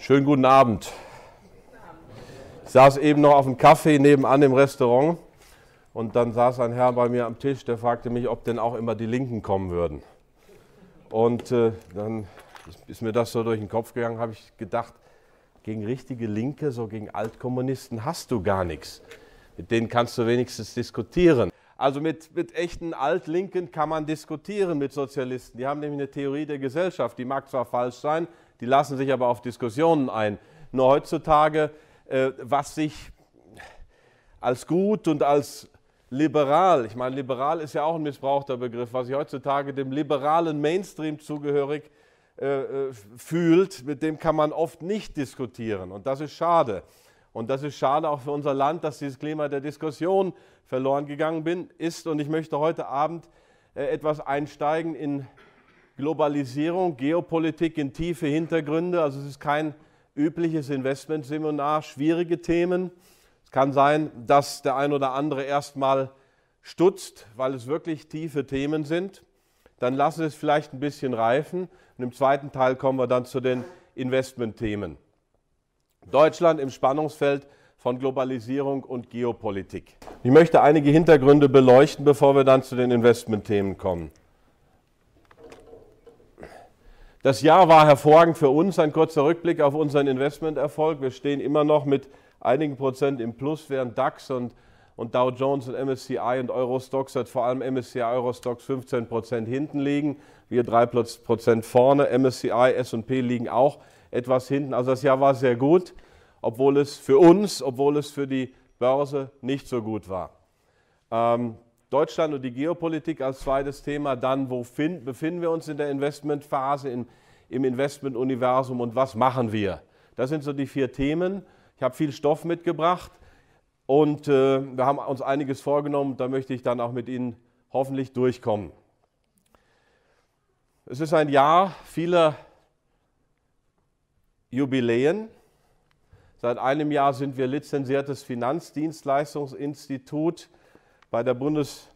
Schönen guten Abend. Ich saß eben noch auf dem Kaffee nebenan im Restaurant und dann saß ein Herr bei mir am Tisch, der fragte mich, ob denn auch immer die Linken kommen würden. Und äh, dann ist mir das so durch den Kopf gegangen, habe ich gedacht, gegen richtige Linke, so gegen Altkommunisten hast du gar nichts. Mit denen kannst du wenigstens diskutieren. Also mit, mit echten Altlinken kann man diskutieren mit Sozialisten. Die haben nämlich eine Theorie der Gesellschaft, die mag zwar falsch sein, die lassen sich aber auf Diskussionen ein. Nur heutzutage, äh, was sich als gut und als liberal, ich meine, liberal ist ja auch ein missbrauchter Begriff, was sich heutzutage dem liberalen Mainstream zugehörig äh, äh, fühlt, mit dem kann man oft nicht diskutieren. Und das ist schade. Und das ist schade auch für unser Land, dass dieses Klima der Diskussion verloren gegangen bin, ist. Und ich möchte heute Abend äh, etwas einsteigen in Globalisierung, Geopolitik in tiefe Hintergründe. Also es ist kein übliches Investmentseminar, schwierige Themen. Es kann sein, dass der ein oder andere erstmal stutzt, weil es wirklich tiefe Themen sind. Dann lassen Sie es vielleicht ein bisschen reifen und im zweiten Teil kommen wir dann zu den Investmentthemen. Deutschland im Spannungsfeld von Globalisierung und Geopolitik. Ich möchte einige Hintergründe beleuchten, bevor wir dann zu den Investmentthemen kommen. Das Jahr war hervorragend für uns. Ein kurzer Rückblick auf unseren Investmenterfolg. Wir stehen immer noch mit einigen Prozent im Plus, während DAX und, und Dow Jones und MSCI und Eurostox, hat vor allem MSCI Eurostox 15 Prozent hinten liegen. Wir 3 Prozent vorne. MSCI, S&P liegen auch etwas hinten. Also das Jahr war sehr gut, obwohl es für uns, obwohl es für die Börse nicht so gut war. Ähm, Deutschland und die Geopolitik als zweites Thema. Dann, wo find, befinden wir uns in der Investmentphase, im, im Investmentuniversum und was machen wir? Das sind so die vier Themen. Ich habe viel Stoff mitgebracht und äh, wir haben uns einiges vorgenommen. Da möchte ich dann auch mit Ihnen hoffentlich durchkommen. Es ist ein Jahr vieler Jubiläen. Seit einem Jahr sind wir lizenziertes Finanzdienstleistungsinstitut bei der Bundes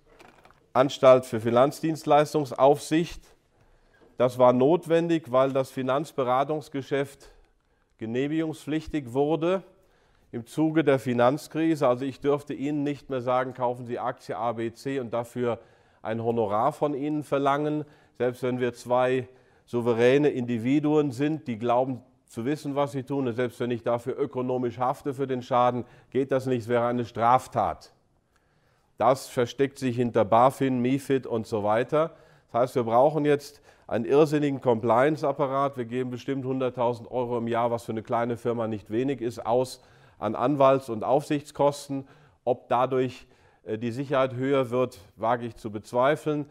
Anstalt für Finanzdienstleistungsaufsicht. Das war notwendig, weil das Finanzberatungsgeschäft genehmigungspflichtig wurde im Zuge der Finanzkrise. Also ich dürfte Ihnen nicht mehr sagen, kaufen Sie Aktie ABC und dafür ein Honorar von Ihnen verlangen. Selbst wenn wir zwei souveräne Individuen sind, die glauben zu wissen, was sie tun, und selbst wenn ich dafür ökonomisch hafte für den Schaden, geht das nicht, es wäre eine Straftat. Das versteckt sich hinter BaFin, MIFID und so weiter. Das heißt, wir brauchen jetzt einen irrsinnigen Compliance-Apparat. Wir geben bestimmt 100.000 Euro im Jahr, was für eine kleine Firma nicht wenig ist, aus an Anwalts- und Aufsichtskosten. Ob dadurch äh, die Sicherheit höher wird, wage ich zu bezweifeln.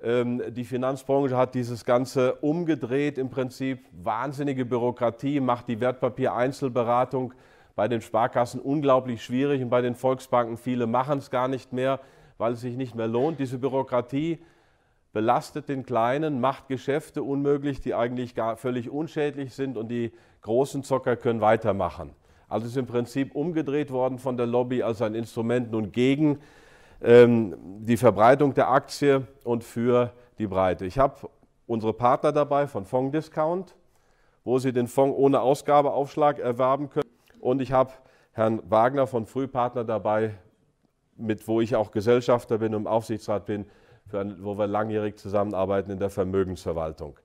Ähm, die Finanzbranche hat dieses Ganze umgedreht im Prinzip. Wahnsinnige Bürokratie macht die Wertpapiereinzelberatung einzelberatung bei den Sparkassen unglaublich schwierig und bei den Volksbanken viele machen es gar nicht mehr, weil es sich nicht mehr lohnt. Diese Bürokratie belastet den Kleinen, macht Geschäfte unmöglich, die eigentlich gar völlig unschädlich sind und die großen Zocker können weitermachen. Also ist im Prinzip umgedreht worden von der Lobby als ein Instrument nun gegen ähm, die Verbreitung der Aktie und für die Breite. Ich habe unsere Partner dabei von Fonds wo Sie den Fonds ohne Ausgabeaufschlag erwerben können. Und ich habe Herrn Wagner von Frühpartner dabei, mit wo ich auch Gesellschafter bin und im Aufsichtsrat bin, ein, wo wir langjährig zusammenarbeiten in der Vermögensverwaltung.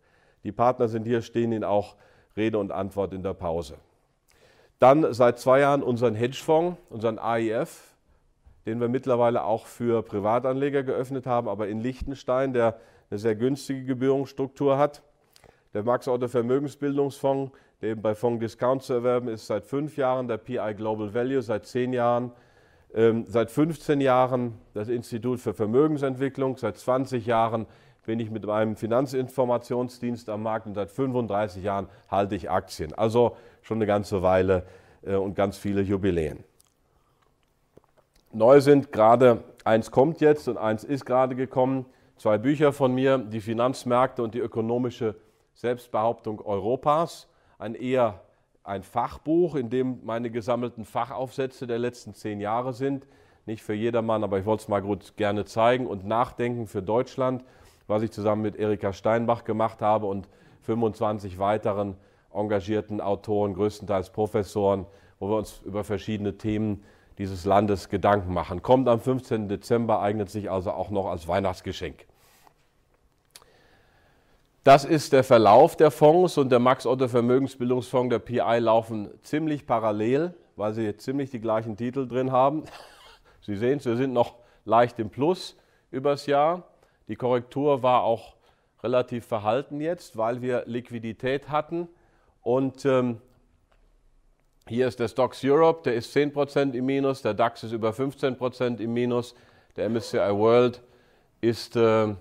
Die Partner sind hier, stehen Ihnen auch Rede und Antwort in der Pause. Dann seit zwei Jahren unseren Hedgefonds, unseren AIF, den wir mittlerweile auch für Privatanleger geöffnet haben, aber in Liechtenstein, der eine sehr günstige Gebührungsstruktur hat. Der Max Otto Vermögensbildungsfonds, eben bei Fonds Discount zu erwerben ist seit fünf Jahren, der PI Global Value seit zehn Jahren, ähm, seit 15 Jahren das Institut für Vermögensentwicklung, seit 20 Jahren bin ich mit meinem Finanzinformationsdienst am Markt und seit 35 Jahren halte ich Aktien. Also schon eine ganze Weile äh, und ganz viele Jubiläen. Neu sind gerade, eins kommt jetzt und eins ist gerade gekommen, zwei Bücher von mir, die Finanzmärkte und die ökonomische Selbstbehauptung Europas ein eher ein Fachbuch, in dem meine gesammelten Fachaufsätze der letzten zehn Jahre sind. Nicht für jedermann, aber ich wollte es mal gut gerne zeigen und nachdenken für Deutschland, was ich zusammen mit Erika Steinbach gemacht habe und 25 weiteren engagierten Autoren, größtenteils Professoren, wo wir uns über verschiedene Themen dieses Landes Gedanken machen. Kommt am 15. Dezember, eignet sich also auch noch als Weihnachtsgeschenk. Das ist der Verlauf der Fonds und der Max Otto Vermögensbildungsfonds, der PI, laufen ziemlich parallel, weil sie jetzt ziemlich die gleichen Titel drin haben. Sie sehen es, wir sind noch leicht im Plus übers Jahr. Die Korrektur war auch relativ verhalten jetzt, weil wir Liquidität hatten. Und ähm, hier ist der Stocks Europe, der ist 10% im Minus, der DAX ist über 15% im Minus, der MSCI World ist... Äh,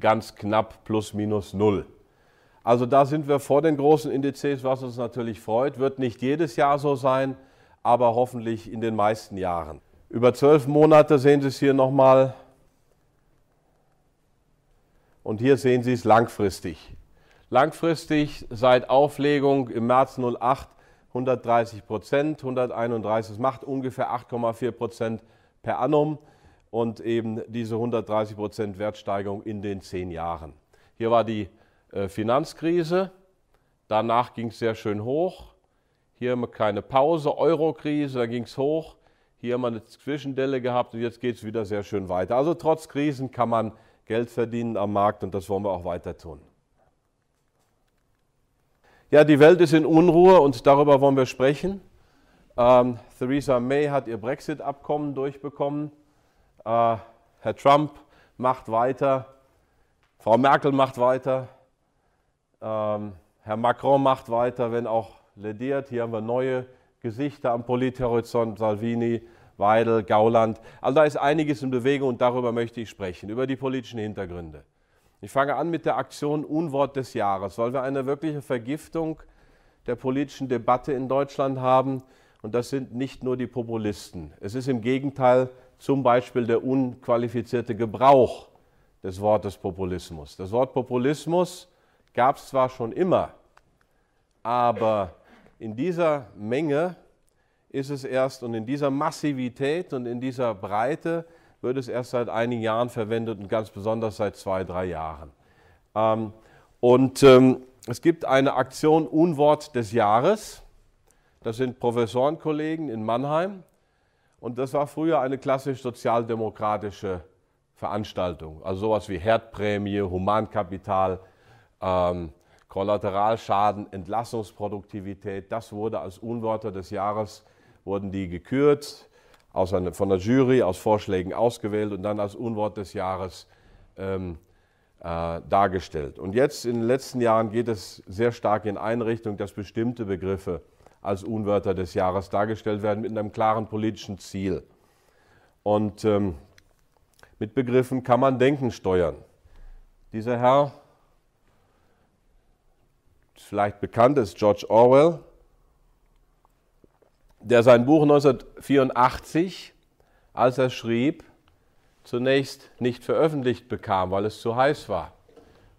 ganz knapp plus minus null. Also da sind wir vor den großen Indizes, was uns natürlich freut. Wird nicht jedes Jahr so sein, aber hoffentlich in den meisten Jahren. Über zwölf Monate sehen Sie es hier nochmal. Und hier sehen Sie es langfristig. Langfristig seit Auflegung im März 08 130 Prozent, 131, das macht ungefähr 8,4 Prozent per annum und eben diese 130 Prozent Wertsteigerung in den zehn Jahren. Hier war die äh, Finanzkrise, danach ging es sehr schön hoch. Hier haben wir keine Pause, Eurokrise, da ging es hoch. Hier haben wir eine Zwischendelle gehabt und jetzt geht es wieder sehr schön weiter. Also trotz Krisen kann man Geld verdienen am Markt und das wollen wir auch weiter tun. Ja, die Welt ist in Unruhe und darüber wollen wir sprechen. Ähm, Theresa May hat ihr Brexit-Abkommen durchbekommen äh, Herr Trump macht weiter, Frau Merkel macht weiter, ähm, Herr Macron macht weiter, wenn auch lediert. Hier haben wir neue Gesichter am Polithorizont, Salvini, Weidel, Gauland. Also da ist einiges in Bewegung und darüber möchte ich sprechen, über die politischen Hintergründe. Ich fange an mit der Aktion Unwort des Jahres, weil wir eine wirkliche Vergiftung der politischen Debatte in Deutschland haben. Und das sind nicht nur die Populisten. Es ist im Gegenteil zum Beispiel der unqualifizierte Gebrauch des Wortes Populismus. Das Wort Populismus gab es zwar schon immer, aber in dieser Menge ist es erst und in dieser Massivität und in dieser Breite wird es erst seit einigen Jahren verwendet und ganz besonders seit zwei, drei Jahren. Ähm, und ähm, es gibt eine Aktion Unwort des Jahres. Das sind Professorenkollegen in Mannheim, und das war früher eine klassisch sozialdemokratische Veranstaltung. Also sowas wie Herdprämie, Humankapital, ähm, Kollateralschaden, Entlassungsproduktivität. Das wurde als Unwörter des Jahres, wurden die gekürt, aus einer, von der Jury, aus Vorschlägen ausgewählt und dann als Unwort des Jahres ähm, äh, dargestellt. Und jetzt in den letzten Jahren geht es sehr stark in eine Richtung, dass bestimmte Begriffe als Unwörter des Jahres dargestellt werden mit einem klaren politischen Ziel. Und ähm, mit Begriffen kann man Denken steuern. Dieser Herr, vielleicht bekannt ist George Orwell, der sein Buch 1984, als er schrieb, zunächst nicht veröffentlicht bekam, weil es zu heiß war.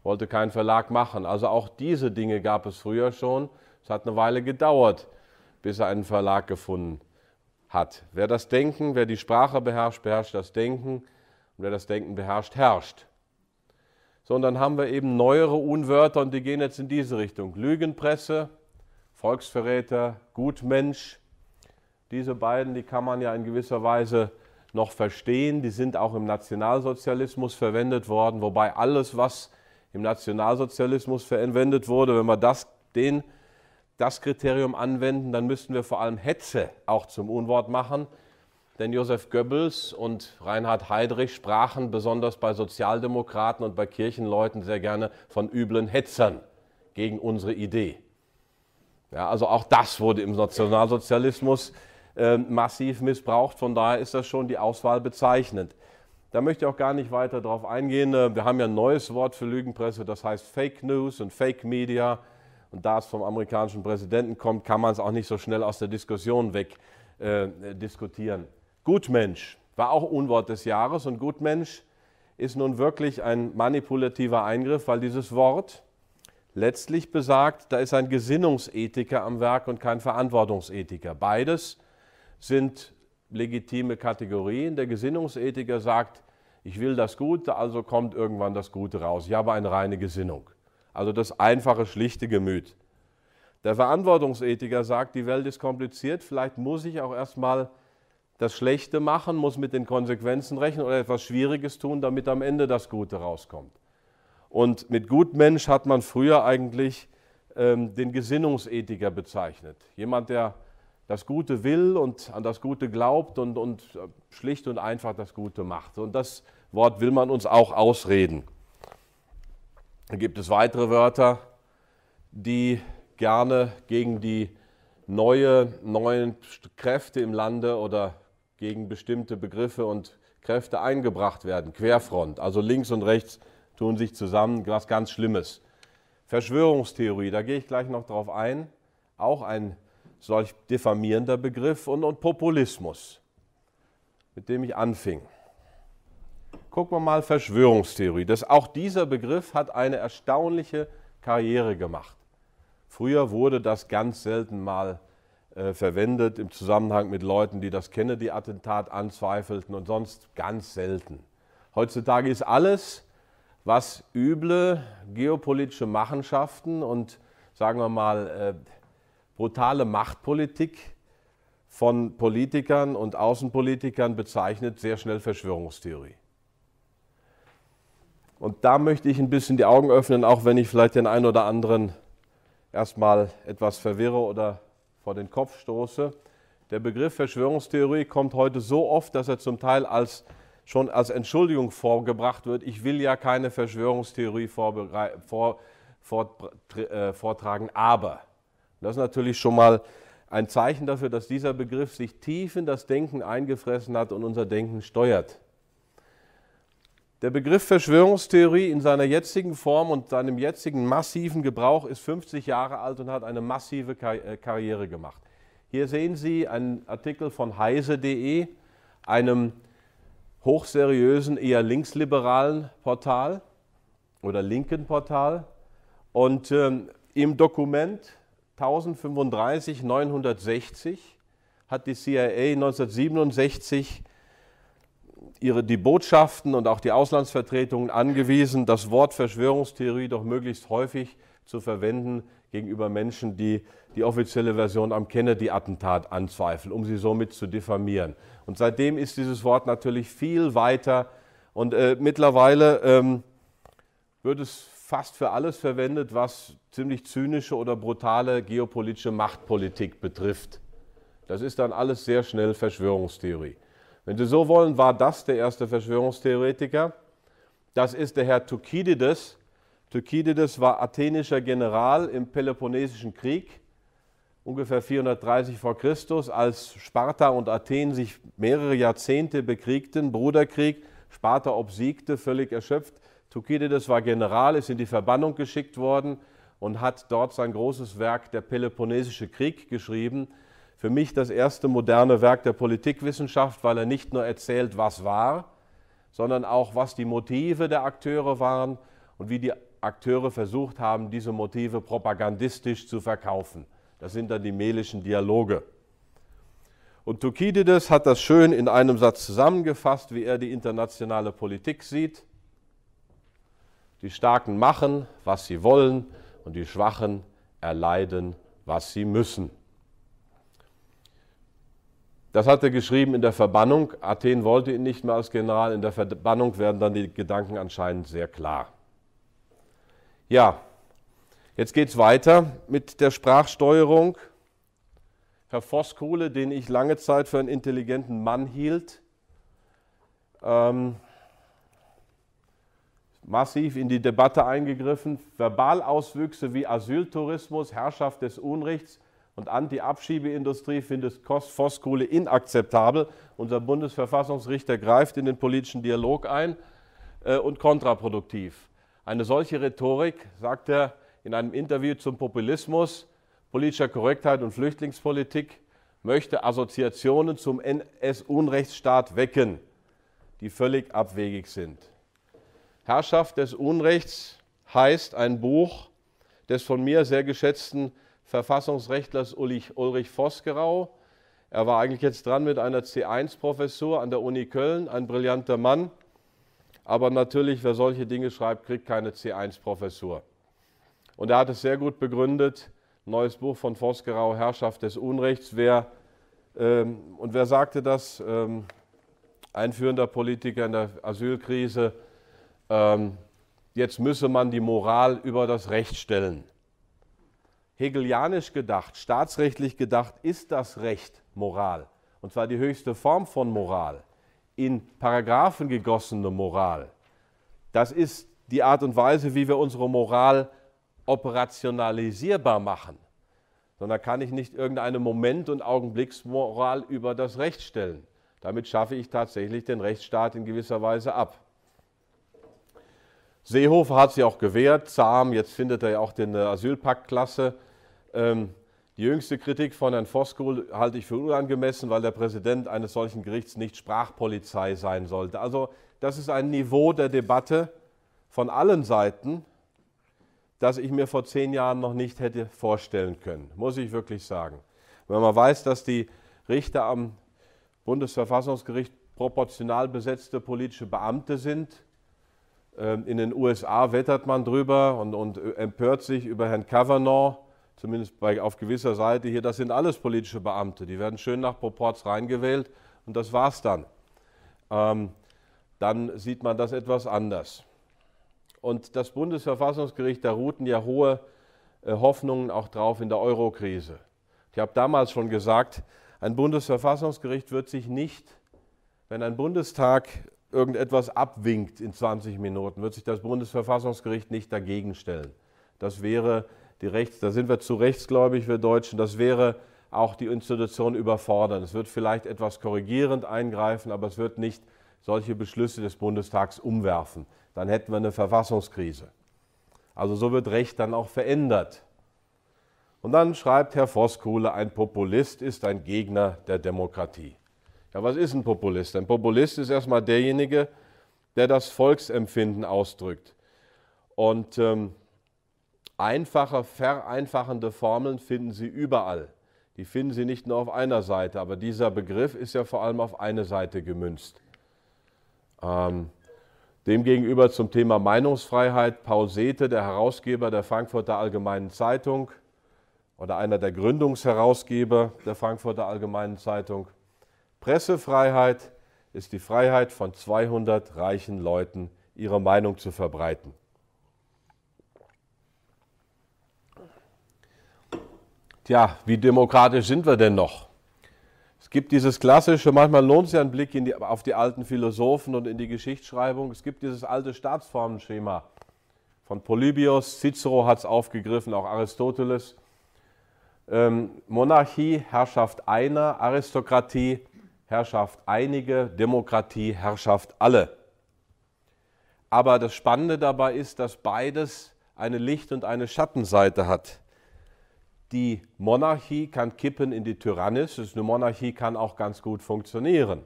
Wollte keinen Verlag machen. Also auch diese Dinge gab es früher schon. Es hat eine Weile gedauert, bis er einen Verlag gefunden hat. Wer das Denken, wer die Sprache beherrscht, beherrscht das Denken. Und wer das Denken beherrscht, herrscht. So, und dann haben wir eben neuere Unwörter und die gehen jetzt in diese Richtung. Lügenpresse, Volksverräter, Gutmensch. Diese beiden, die kann man ja in gewisser Weise noch verstehen. Die sind auch im Nationalsozialismus verwendet worden, wobei alles, was im Nationalsozialismus verwendet wurde, wenn man das, den das Kriterium anwenden, dann müssten wir vor allem Hetze auch zum Unwort machen. Denn Josef Goebbels und Reinhard Heydrich sprachen besonders bei Sozialdemokraten und bei Kirchenleuten sehr gerne von üblen Hetzern gegen unsere Idee. Ja, also auch das wurde im Nationalsozialismus äh, massiv missbraucht. Von daher ist das schon die Auswahl bezeichnend. Da möchte ich auch gar nicht weiter darauf eingehen. Äh, wir haben ja ein neues Wort für Lügenpresse, das heißt Fake News und Fake Media. Und da es vom amerikanischen Präsidenten kommt, kann man es auch nicht so schnell aus der Diskussion weg äh, diskutieren. Gutmensch war auch Unwort des Jahres und Gutmensch ist nun wirklich ein manipulativer Eingriff, weil dieses Wort letztlich besagt, da ist ein Gesinnungsethiker am Werk und kein Verantwortungsethiker. Beides sind legitime Kategorien. Der Gesinnungsethiker sagt, ich will das Gute, also kommt irgendwann das Gute raus. Ich habe eine reine Gesinnung also das einfache, schlichte Gemüt. Der Verantwortungsethiker sagt, die Welt ist kompliziert, vielleicht muss ich auch erstmal das Schlechte machen, muss mit den Konsequenzen rechnen oder etwas Schwieriges tun, damit am Ende das Gute rauskommt. Und mit Gutmensch hat man früher eigentlich ähm, den Gesinnungsethiker bezeichnet. Jemand, der das Gute will und an das Gute glaubt und, und äh, schlicht und einfach das Gute macht. Und das Wort will man uns auch ausreden. Dann gibt es weitere Wörter, die gerne gegen die neue, neuen Kräfte im Lande oder gegen bestimmte Begriffe und Kräfte eingebracht werden. Querfront, also links und rechts tun sich zusammen, was ganz Schlimmes. Verschwörungstheorie, da gehe ich gleich noch drauf ein, auch ein solch diffamierender Begriff und, und Populismus, mit dem ich anfing. Gucken wir mal Verschwörungstheorie. Das, auch dieser Begriff hat eine erstaunliche Karriere gemacht. Früher wurde das ganz selten mal äh, verwendet im Zusammenhang mit Leuten, die das Kennedy-Attentat anzweifelten und sonst ganz selten. Heutzutage ist alles, was üble geopolitische Machenschaften und sagen wir mal äh, brutale Machtpolitik von Politikern und Außenpolitikern bezeichnet, sehr schnell Verschwörungstheorie. Und da möchte ich ein bisschen die Augen öffnen, auch wenn ich vielleicht den einen oder anderen erstmal etwas verwirre oder vor den Kopf stoße. Der Begriff Verschwörungstheorie kommt heute so oft, dass er zum Teil als, schon als Entschuldigung vorgebracht wird. Ich will ja keine Verschwörungstheorie vor, vor, äh, vortragen, aber das ist natürlich schon mal ein Zeichen dafür, dass dieser Begriff sich tief in das Denken eingefressen hat und unser Denken steuert. Der Begriff Verschwörungstheorie in seiner jetzigen Form und seinem jetzigen massiven Gebrauch ist 50 Jahre alt und hat eine massive äh, Karriere gemacht. Hier sehen Sie einen Artikel von heise.de, einem hochseriösen, eher linksliberalen Portal oder linken Portal. Und ähm, im Dokument 1035 960 hat die CIA 1967 ihre, die Botschaften und auch die Auslandsvertretungen angewiesen, das Wort Verschwörungstheorie doch möglichst häufig zu verwenden gegenüber Menschen, die die offizielle Version am Kennedy-Attentat anzweifeln, um sie somit zu diffamieren. Und seitdem ist dieses Wort natürlich viel weiter und äh, mittlerweile ähm, wird es fast für alles verwendet, was ziemlich zynische oder brutale geopolitische Machtpolitik betrifft. Das ist dann alles sehr schnell Verschwörungstheorie. Wenn Sie so wollen, war das der erste Verschwörungstheoretiker. Das ist der Herr Thukydides. Thukydides war athenischer General im Peloponnesischen Krieg, ungefähr 430 v. Chr., als Sparta und Athen sich mehrere Jahrzehnte bekriegten, Bruderkrieg. Sparta obsiegte, völlig erschöpft. Thukydides war General, ist in die Verbannung geschickt worden und hat dort sein großes Werk, der Peloponnesische Krieg, geschrieben. Für mich das erste moderne Werk der Politikwissenschaft, weil er nicht nur erzählt, was war, sondern auch, was die Motive der Akteure waren und wie die Akteure versucht haben, diese Motive propagandistisch zu verkaufen. Das sind dann die melischen Dialoge. Und Thukydides hat das schön in einem Satz zusammengefasst, wie er die internationale Politik sieht. Die Starken machen, was sie wollen, und die Schwachen erleiden, was sie müssen. Das hat er geschrieben in der Verbannung. Athen wollte ihn nicht mehr als General. In der Verbannung werden dann die Gedanken anscheinend sehr klar. Ja, jetzt geht es weiter mit der Sprachsteuerung. Herr Voskuhle, den ich lange Zeit für einen intelligenten Mann hielt, ähm, massiv in die Debatte eingegriffen. Verbalauswüchse wie Asyltourismus, Herrschaft des Unrechts und Anti-Abschiebeindustrie findet Phosphole inakzeptabel. Unser Bundesverfassungsrichter greift in den politischen Dialog ein äh, und kontraproduktiv. Eine solche Rhetorik, sagt er in einem Interview zum Populismus, politischer Korrektheit und Flüchtlingspolitik, möchte Assoziationen zum NS-Unrechtsstaat wecken, die völlig abwegig sind. Herrschaft des Unrechts heißt ein Buch des von mir sehr geschätzten Verfassungsrechtlers Ulrich, Vosgerau. Er war eigentlich jetzt dran mit einer C1-Professur an der Uni Köln, ein brillanter Mann. Aber natürlich, wer solche Dinge schreibt, kriegt keine C1-Professur. Und er hat es sehr gut begründet. Neues Buch von Vosgerau, Herrschaft des Unrechts. Wer, ähm, und wer sagte das? Ähm, ein Politiker in der Asylkrise. Ähm, jetzt müsse man die Moral über das Recht stellen hegelianisch gedacht, staatsrechtlich gedacht, ist das Recht Moral. Und zwar die höchste Form von Moral, in Paragraphen gegossene Moral. Das ist die Art und Weise, wie wir unsere Moral operationalisierbar machen. Sondern kann ich nicht irgendeine Moment- und Augenblicksmoral über das Recht stellen. Damit schaffe ich tatsächlich den Rechtsstaat in gewisser Weise ab. Seehofer hat sie auch gewährt, zahm, jetzt findet er ja auch den äh, Asylpaktklasse. Ähm, die jüngste Kritik von Herrn Voskohl halte ich für unangemessen, weil der Präsident eines solchen Gerichts nicht Sprachpolizei sein sollte. Also das ist ein Niveau der Debatte von allen Seiten, das ich mir vor zehn Jahren noch nicht hätte vorstellen können, muss ich wirklich sagen. Wenn man weiß, dass die Richter am Bundesverfassungsgericht proportional besetzte politische Beamte sind, ähm, in den USA wettert man drüber und, und empört sich über Herrn Kavanaugh zumindest bei, auf gewisser Seite hier, das sind alles politische Beamte. Die werden schön nach Proports reingewählt und das war's dann. Ähm, dann sieht man das etwas anders. Und das Bundesverfassungsgericht, da ruhten ja hohe äh, Hoffnungen auch drauf in der Eurokrise. Ich habe damals schon gesagt, ein Bundesverfassungsgericht wird sich nicht, wenn ein Bundestag irgendetwas abwinkt in 20 Minuten, wird sich das Bundesverfassungsgericht nicht dagegen stellen. Das wäre die Rechts, da sind wir zu rechtsgläubig, wir Deutschen. Das wäre auch die Institution überfordern. Es wird vielleicht etwas korrigierend eingreifen, aber es wird nicht solche Beschlüsse des Bundestags umwerfen. Dann hätten wir eine Verfassungskrise. Also so wird Recht dann auch verändert. Und dann schreibt Herr Voskuhle, ein Populist ist ein Gegner der Demokratie. Ja, was ist ein Populist? Ein Populist ist erstmal derjenige, der das Volksempfinden ausdrückt. Und ähm, einfache, vereinfachende Formeln finden Sie überall. Die finden Sie nicht nur auf einer Seite, aber dieser Begriff ist ja vor allem auf eine Seite gemünzt. Ähm, Demgegenüber zum Thema Meinungsfreiheit Paul Sethe, der Herausgeber der Frankfurter Allgemeinen Zeitung oder einer der Gründungsherausgeber der Frankfurter Allgemeinen Zeitung. Pressefreiheit ist die Freiheit von 200 reichen Leuten, ihre Meinung zu verbreiten. Tja, wie demokratisch sind wir denn noch? Es gibt dieses klassische, manchmal lohnt sich ein Blick die, auf die alten Philosophen und in die Geschichtsschreibung. Es gibt dieses alte Staatsformenschema von Polybios, Cicero hat es aufgegriffen, auch Aristoteles. Ähm, Monarchie, Herrschaft einer, Aristokratie, Herrschaft einige, Demokratie, Herrschaft alle. Aber das Spannende dabei ist, dass beides eine Licht- und eine Schattenseite hat die Monarchie kann kippen in die Tyrannis, eine Monarchie kann auch ganz gut funktionieren.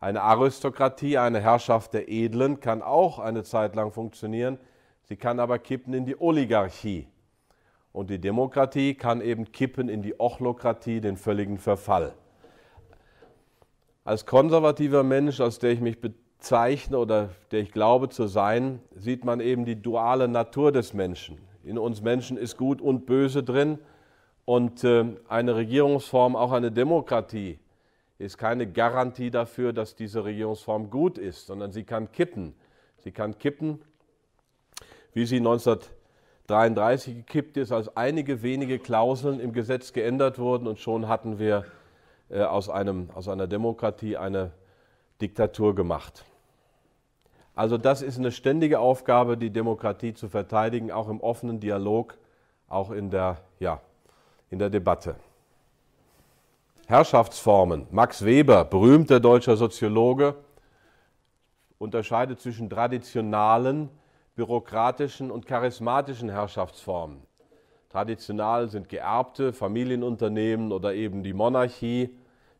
Eine Aristokratie, eine Herrschaft der Edlen kann auch eine Zeit lang funktionieren, sie kann aber kippen in die Oligarchie. Und die Demokratie kann eben kippen in die Ochlokratie, den völligen Verfall. Als konservativer Mensch, aus der ich mich bezeichne oder der ich glaube zu sein, sieht man eben die duale Natur des Menschen in uns Menschen ist Gut und Böse drin. Und äh, eine Regierungsform, auch eine Demokratie, ist keine Garantie dafür, dass diese Regierungsform gut ist, sondern sie kann kippen. Sie kann kippen, wie sie 1933 gekippt ist, als einige wenige Klauseln im Gesetz geändert wurden und schon hatten wir äh, aus, einem, aus einer Demokratie eine Diktatur gemacht. Also das ist eine ständige Aufgabe, die Demokratie zu verteidigen, auch im offenen Dialog, auch in der, ja, in der Debatte. Herrschaftsformen. Max Weber, berühmter deutscher Soziologe, unterscheidet zwischen traditionalen, bürokratischen und charismatischen Herrschaftsformen. Traditional sind geerbte Familienunternehmen oder eben die Monarchie.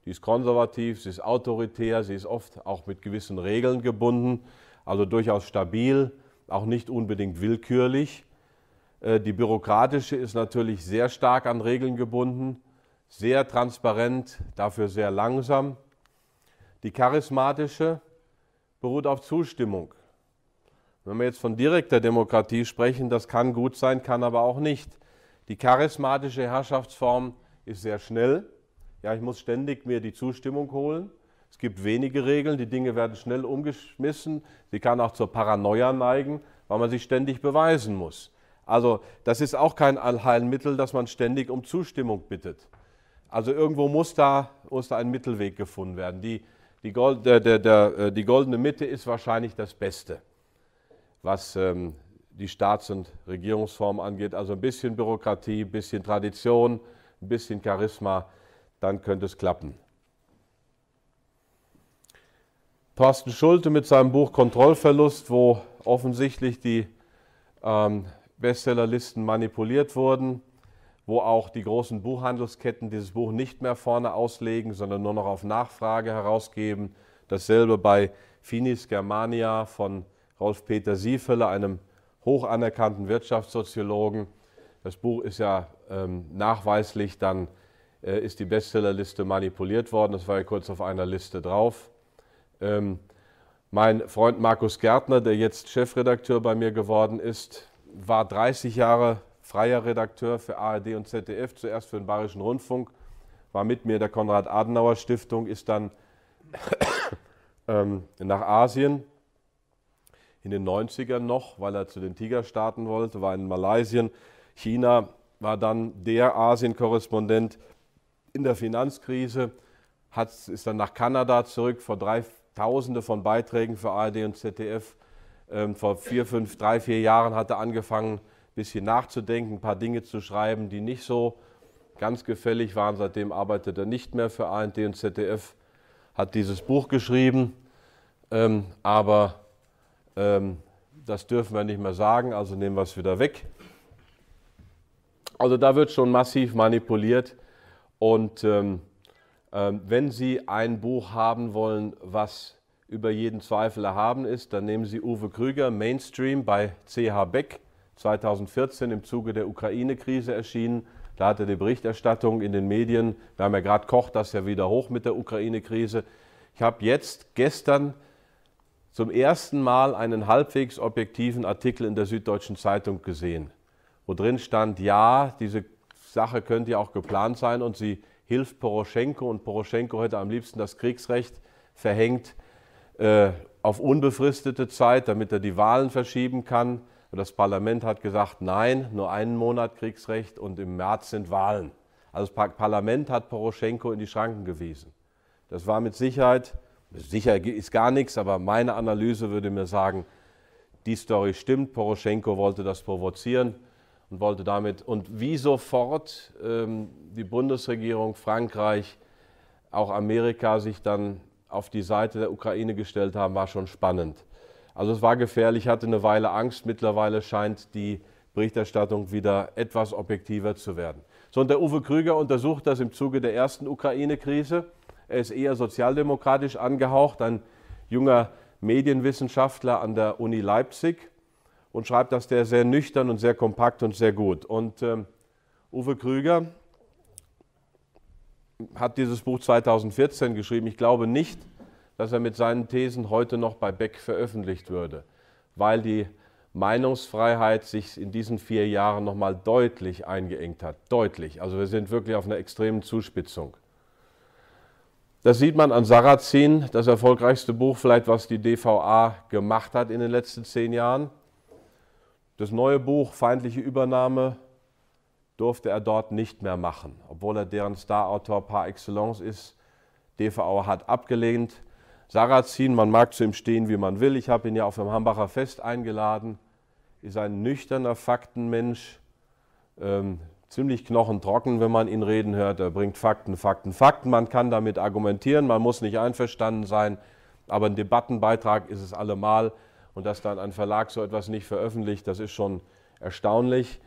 Die ist konservativ, sie ist autoritär, sie ist oft auch mit gewissen Regeln gebunden also durchaus stabil, auch nicht unbedingt willkürlich. Äh, die bürokratische ist natürlich sehr stark an Regeln gebunden, sehr transparent, dafür sehr langsam. Die charismatische beruht auf Zustimmung. Wenn wir jetzt von direkter Demokratie sprechen, das kann gut sein, kann aber auch nicht. Die charismatische Herrschaftsform ist sehr schnell. Ja, ich muss ständig mir die Zustimmung holen. Es gibt wenige Regeln, die Dinge werden schnell umgeschmissen. Sie kann auch zur Paranoia neigen, weil man sich ständig beweisen muss. Also das ist auch kein Allheilmittel, dass man ständig um Zustimmung bittet. Also irgendwo muss da, muss da ein Mittelweg gefunden werden. Die, die, Gold, der, der, der, äh, die goldene Mitte ist wahrscheinlich das Beste, was ähm, die Staats- und Regierungsform angeht. Also ein bisschen Bürokratie, ein bisschen Tradition, ein bisschen Charisma, dann könnte es klappen. Thorsten Schulte mit seinem Buch Kontrollverlust, wo offensichtlich die ähm, Bestsellerlisten manipuliert wurden, wo auch die großen Buchhandelsketten dieses Buch nicht mehr vorne auslegen, sondern nur noch auf Nachfrage herausgeben. Dasselbe bei Finis Germania von Rolf-Peter Siefeller, einem hoch anerkannten Wirtschaftssoziologen. Das Buch ist ja ähm, nachweislich dann, äh, ist die Bestsellerliste manipuliert worden. Das war ja kurz auf einer Liste drauf. Ähm, mein Freund Markus Gärtner, der jetzt Chefredakteur bei mir geworden ist, war 30 Jahre freier Redakteur für ARD und ZDF, zuerst für den Bayerischen Rundfunk, war mit mir in der Konrad-Adenauer-Stiftung, ist dann ähm, nach Asien in den 90ern noch, weil er zu den Tigerstaaten wollte, war in Malaysia, China, war dann der Asien-Korrespondent in der Finanzkrise, hat, ist dann nach Kanada zurück vor drei, Tausende von Beiträgen für ARD und ZDF. Ähm, vor vier, fünf, drei, vier Jahren hatte angefangen, ein bisschen nachzudenken, ein paar Dinge zu schreiben, die nicht so ganz gefällig waren. Seitdem arbeitet er nicht mehr für ARD und ZDF, hat dieses Buch geschrieben, ähm, aber ähm, das dürfen wir nicht mehr sagen, also nehmen wir es wieder weg. Also da wird schon massiv manipuliert und ähm, ähm, wenn Sie ein Buch haben wollen, was über jeden Zweifel erhaben ist, dann nehmen Sie Uwe Krüger, Mainstream bei CH Beck, 2014 im Zuge der Ukraine-Krise erschienen. Da hatte die Berichterstattung in den Medien, wir haben ja gerade Koch das ja wieder hoch mit der Ukraine-Krise. Ich habe jetzt gestern zum ersten Mal einen halbwegs objektiven Artikel in der Süddeutschen Zeitung gesehen, wo drin stand, ja, diese Sache könnte ja auch geplant sein und sie hilft Poroschenko und Poroschenko hätte am liebsten das Kriegsrecht verhängt äh, auf unbefristete Zeit, damit er die Wahlen verschieben kann. Und das Parlament hat gesagt, nein, nur einen Monat Kriegsrecht und im März sind Wahlen. Also das Parlament hat Poroschenko in die Schranken gewiesen. Das war mit Sicherheit, sicher ist gar nichts, aber meine Analyse würde mir sagen, die Story stimmt, Poroschenko wollte das provozieren und wollte damit und wie sofort ähm, die Bundesregierung, Frankreich, auch Amerika sich dann auf die Seite der Ukraine gestellt haben, war schon spannend. Also es war gefährlich, hatte eine Weile Angst. Mittlerweile scheint die Berichterstattung wieder etwas objektiver zu werden. So, und der Uwe Krüger untersucht das im Zuge der ersten Ukraine-Krise. Er ist eher sozialdemokratisch angehaucht, ein junger Medienwissenschaftler an der Uni Leipzig und schreibt das der sehr nüchtern und sehr kompakt und sehr gut. Und ähm, Uwe Krüger hat dieses Buch 2014 geschrieben. Ich glaube nicht, dass er mit seinen Thesen heute noch bei Beck veröffentlicht würde, weil die Meinungsfreiheit sich in diesen vier Jahren nochmal deutlich eingeengt hat. Deutlich. Also wir sind wirklich auf einer extremen Zuspitzung. Das sieht man an Sarrazin, das erfolgreichste Buch vielleicht, was die DVA gemacht hat in den letzten zehn Jahren. Das neue Buch Feindliche Übernahme durfte er dort nicht mehr machen, obwohl er deren Starautor par excellence ist. DVA hat abgelehnt. Sarrazin, man mag zu ihm stehen, wie man will. Ich habe ihn ja auf dem Hambacher Fest eingeladen. Ist ein nüchterner Faktenmensch, ähm, ziemlich knochentrocken, wenn man ihn reden hört. Er bringt Fakten, Fakten, Fakten. Man kann damit argumentieren, man muss nicht einverstanden sein, aber ein Debattenbeitrag ist es allemal und dass dann ein Verlag so etwas nicht veröffentlicht, das ist schon erstaunlich.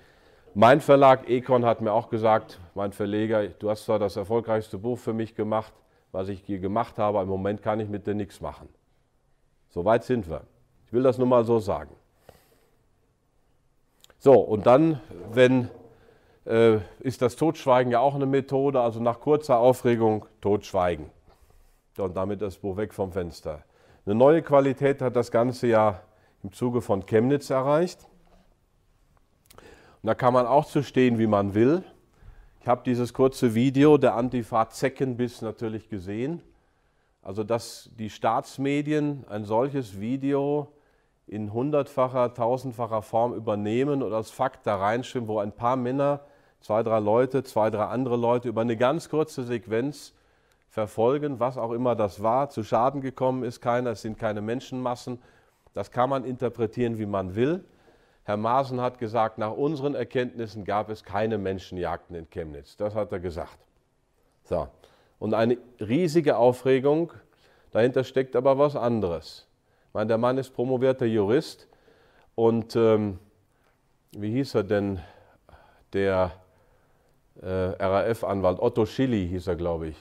Mein Verlag Econ hat mir auch gesagt, mein Verleger, du hast zwar das erfolgreichste Buch für mich gemacht, was ich hier gemacht habe, im Moment kann ich mit dir nichts machen. So weit sind wir. Ich will das nur mal so sagen. So, und dann, wenn, äh, ist das Totschweigen ja auch eine Methode, also nach kurzer Aufregung Totschweigen. Und damit das Buch weg vom Fenster. Eine neue Qualität hat das Ganze ja im Zuge von Chemnitz erreicht. Und da kann man auch zu stehen, wie man will. Ich habe dieses kurze Video der Antifa Zeckenbiss natürlich gesehen. Also, dass die Staatsmedien ein solches Video in hundertfacher, tausendfacher Form übernehmen und als Fakt da reinschwimmen, wo ein paar Männer, zwei, drei Leute, zwei, drei andere Leute über eine ganz kurze Sequenz verfolgen, was auch immer das war, zu Schaden gekommen ist keiner, es sind keine Menschenmassen. Das kann man interpretieren, wie man will. Herr Maaßen hat gesagt, nach unseren Erkenntnissen gab es keine Menschenjagden in Chemnitz. Das hat er gesagt. So. Und eine riesige Aufregung, dahinter steckt aber was anderes. Ich meine, der Mann ist promovierter Jurist und ähm, wie hieß er denn, der äh, RAF-Anwalt, Otto Schilly hieß er, glaube ich,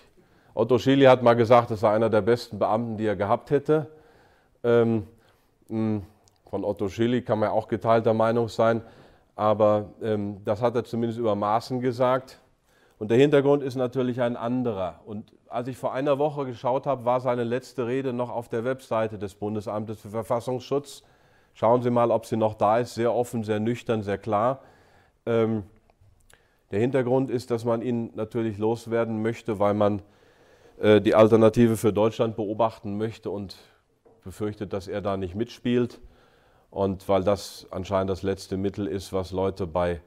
Otto Schily hat mal gesagt, das sei einer der besten Beamten, die er gehabt hätte. Ähm, hm, von Otto Schily kann man ja auch geteilter Meinung sein, aber ähm, das hat er zumindest über Maßen gesagt. Und der Hintergrund ist natürlich ein anderer. Und als ich vor einer Woche geschaut habe, war seine letzte Rede noch auf der Webseite des Bundesamtes für Verfassungsschutz. Schauen Sie mal, ob sie noch da ist. Sehr offen, sehr nüchtern, sehr klar. Ähm, der Hintergrund ist, dass man ihn natürlich loswerden möchte, weil man äh, die Alternative für Deutschland beobachten möchte und befürchtet, dass er da nicht mitspielt. Und weil das anscheinend das letzte Mittel ist, was Leute bei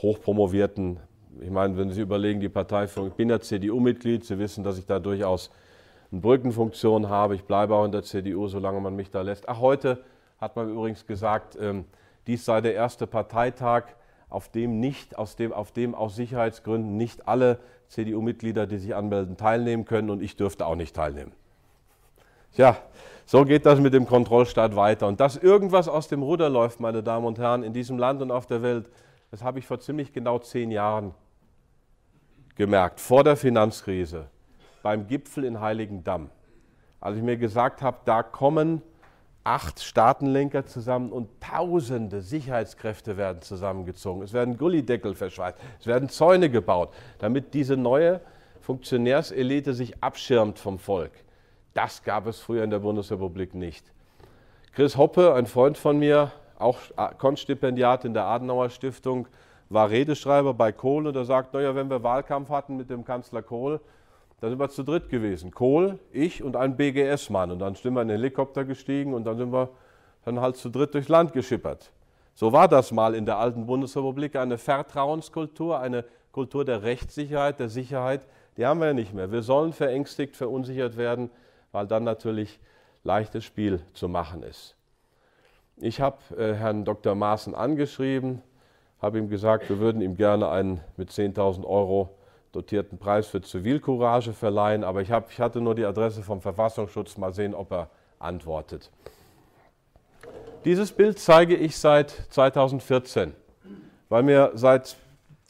hochpromovierten, ich meine, wenn Sie überlegen, die Parteiführung, ich bin ja CDU-Mitglied, Sie wissen, dass ich da durchaus eine Brückenfunktion habe. Ich bleibe auch in der CDU, solange man mich da lässt. Ach, heute hat man übrigens gesagt, ähm, dies sei der erste Parteitag, auf dem nicht, aus dem, auf dem aus Sicherheitsgründen nicht alle CDU-Mitglieder, die sich anmelden, teilnehmen können und ich dürfte auch nicht teilnehmen. Tja, so geht das mit dem Kontrollstaat weiter. Und dass irgendwas aus dem Ruder läuft, meine Damen und Herren, in diesem Land und auf der Welt, das habe ich vor ziemlich genau zehn Jahren gemerkt, vor der Finanzkrise, beim Gipfel in Heiligendamm, als ich mir gesagt habe, da kommen acht Staatenlenker zusammen und tausende Sicherheitskräfte werden zusammengezogen. Es werden Gullideckel verschweißt, es werden Zäune gebaut, damit diese neue Funktionärselite sich abschirmt vom Volk. Das gab es früher in der Bundesrepublik nicht. Chris Hoppe, ein Freund von mir, auch Konstipendiat in der Adenauer Stiftung, war Redeschreiber bei Kohl und er sagt, naja, wenn wir Wahlkampf hatten mit dem Kanzler Kohl, da sind wir zu dritt gewesen. Kohl, ich und ein BGS-Mann. Und dann sind wir in den Helikopter gestiegen und dann sind wir dann halt zu dritt durchs Land geschippert. So war das mal in der alten Bundesrepublik eine Vertrauenskultur, eine Kultur der Rechtssicherheit, der Sicherheit. Die haben wir ja nicht mehr. Wir sollen verängstigt, verunsichert werden, weil dann natürlich leichtes Spiel zu machen ist. Ich habe äh, Herrn Dr. Maaßen angeschrieben, habe ihm gesagt, wir würden ihm gerne einen mit 10.000 Euro dotierten Preis für Zivilcourage verleihen, aber ich, hab, ich hatte nur die Adresse vom Verfassungsschutz, mal sehen, ob er antwortet. Dieses Bild zeige ich seit 2014, weil mir seit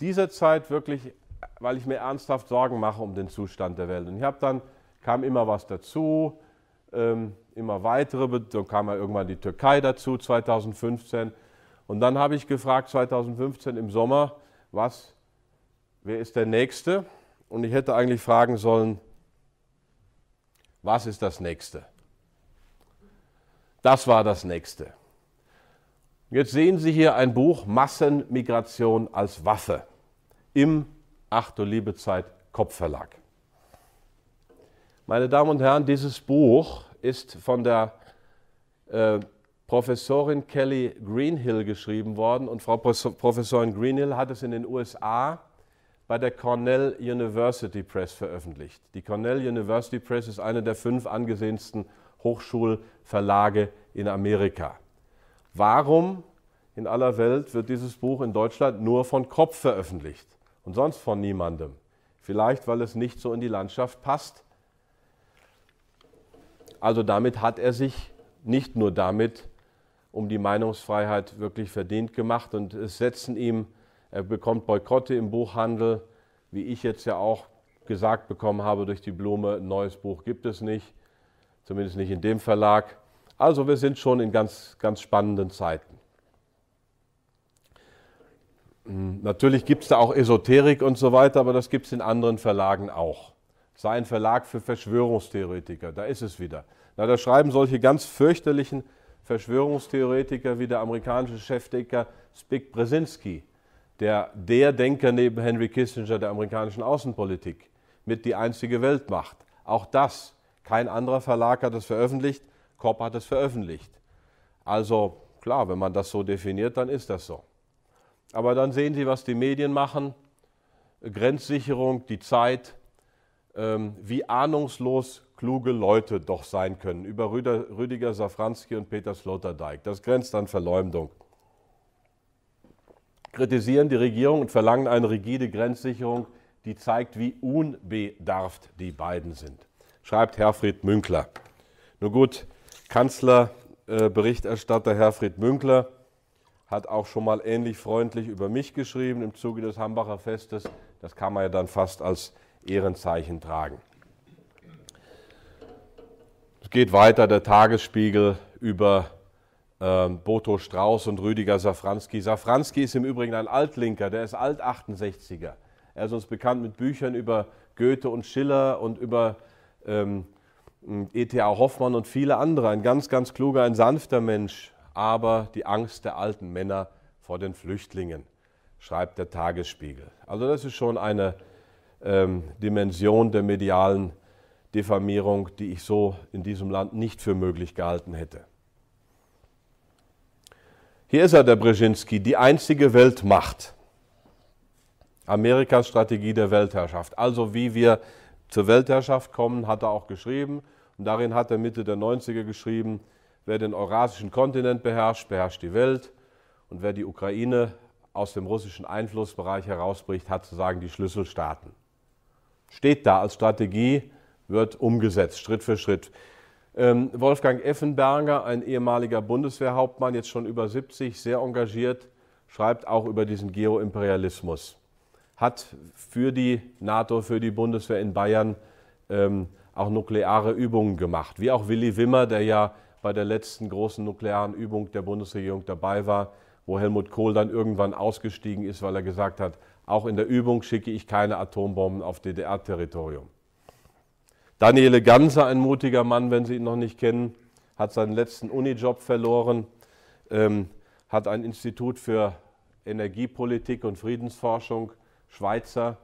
dieser Zeit wirklich, weil ich mir ernsthaft Sorgen mache um den Zustand der Welt. Und ich habe dann, kam immer was dazu, ähm, immer weitere, dann kam ja irgendwann die Türkei dazu 2015. Und dann habe ich gefragt 2015 im Sommer, was wer ist der Nächste? Und ich hätte eigentlich fragen sollen, was ist das Nächste? Das war das Nächste. Jetzt sehen Sie hier ein Buch Massenmigration als Waffe im, Achtung du liebe Zeit, Kopfverlag. Meine Damen und Herren, dieses Buch ist von der äh, Professorin Kelly Greenhill geschrieben worden und Frau Professorin Greenhill hat es in den USA bei der Cornell University Press veröffentlicht. Die Cornell University Press ist eine der fünf angesehensten Hochschulverlage in Amerika. Warum in aller Welt wird dieses Buch in Deutschland nur von Kopf veröffentlicht und sonst von niemandem? Vielleicht, weil es nicht so in die Landschaft passt. Also damit hat er sich nicht nur damit um die Meinungsfreiheit wirklich verdient gemacht und es setzen ihm er bekommt Boykotte im Buchhandel, wie ich jetzt ja auch gesagt bekommen habe durch die Blume, ein neues Buch gibt es nicht, zumindest nicht in dem Verlag. Also wir sind schon in ganz, ganz spannenden Zeiten. Hm, natürlich gibt es da auch Esoterik und so weiter, aber das gibt es in anderen Verlagen auch. Sei ein Verlag für Verschwörungstheoretiker, da ist es wieder. Na, da schreiben solche ganz fürchterlichen Verschwörungstheoretiker wie der amerikanische Chefdecker Spick Brzezinski der, der Denker neben Henry Kissinger der amerikanischen Außenpolitik, mit die einzige Weltmacht. Auch das, kein anderer Verlag hat es veröffentlicht, Kopp hat es veröffentlicht. Also klar, wenn man das so definiert, dann ist das so. Aber dann sehen Sie, was die Medien machen, Grenzsicherung, die Zeit, ähm, wie ahnungslos kluge Leute doch sein können. Über Rüdiger Safranski und Peter Sloterdijk. Das grenzt an Verleumdung kritisieren die Regierung und verlangen eine rigide Grenzsicherung, die zeigt, wie unbedarft die beiden sind, schreibt Herfried Münkler. Nun gut, Kanzlerberichterstatter äh, Herfried Münkler hat auch schon mal ähnlich freundlich über mich geschrieben im Zuge des Hambacher Festes. Das kann man ja dann fast als Ehrenzeichen tragen. Es geht weiter, der Tagesspiegel über ähm, Boto Strauß und Rüdiger Safranski. Safranski ist im Übrigen ein Altlinker, der ist Alt-68er. Er ist uns bekannt mit Büchern über Goethe und Schiller und über ähm, E.T.A. Hoffmann und viele andere. Ein ganz, ganz kluger, ein sanfter Mensch, aber die Angst der alten Männer vor den Flüchtlingen, schreibt der Tagesspiegel. Also das ist schon eine ähm, Dimension der medialen Diffamierung, die ich so in diesem Land nicht für möglich gehalten hätte. Hier ist er, der Brzezinski, die einzige Weltmacht. Amerikas Strategie der Weltherrschaft. Also wie wir zur Weltherrschaft kommen, hat er auch geschrieben. Und darin hat er Mitte der 90er geschrieben, wer den eurasischen Kontinent beherrscht, beherrscht die Welt. Und wer die Ukraine aus dem russischen Einflussbereich herausbricht, hat sozusagen die Schlüsselstaaten. Steht da als Strategie, wird umgesetzt, Schritt für Schritt. Ähm, Wolfgang Effenberger, ein ehemaliger Bundeswehrhauptmann, jetzt schon über 70, sehr engagiert, schreibt auch über diesen Geoimperialismus. Hat für die NATO, für die Bundeswehr in Bayern ähm, auch nukleare Übungen gemacht. Wie auch Willy Wimmer, der ja bei der letzten großen nuklearen Übung der Bundesregierung dabei war, wo Helmut Kohl dann irgendwann ausgestiegen ist, weil er gesagt hat, auch in der Übung schicke ich keine Atombomben auf DDR-Territorium. Daniele Ganser, ein mutiger Mann, wenn Sie ihn noch nicht kennen, hat seinen letzten Unijob verloren, ähm, hat ein Institut für Energiepolitik und Friedensforschung, Schweizer,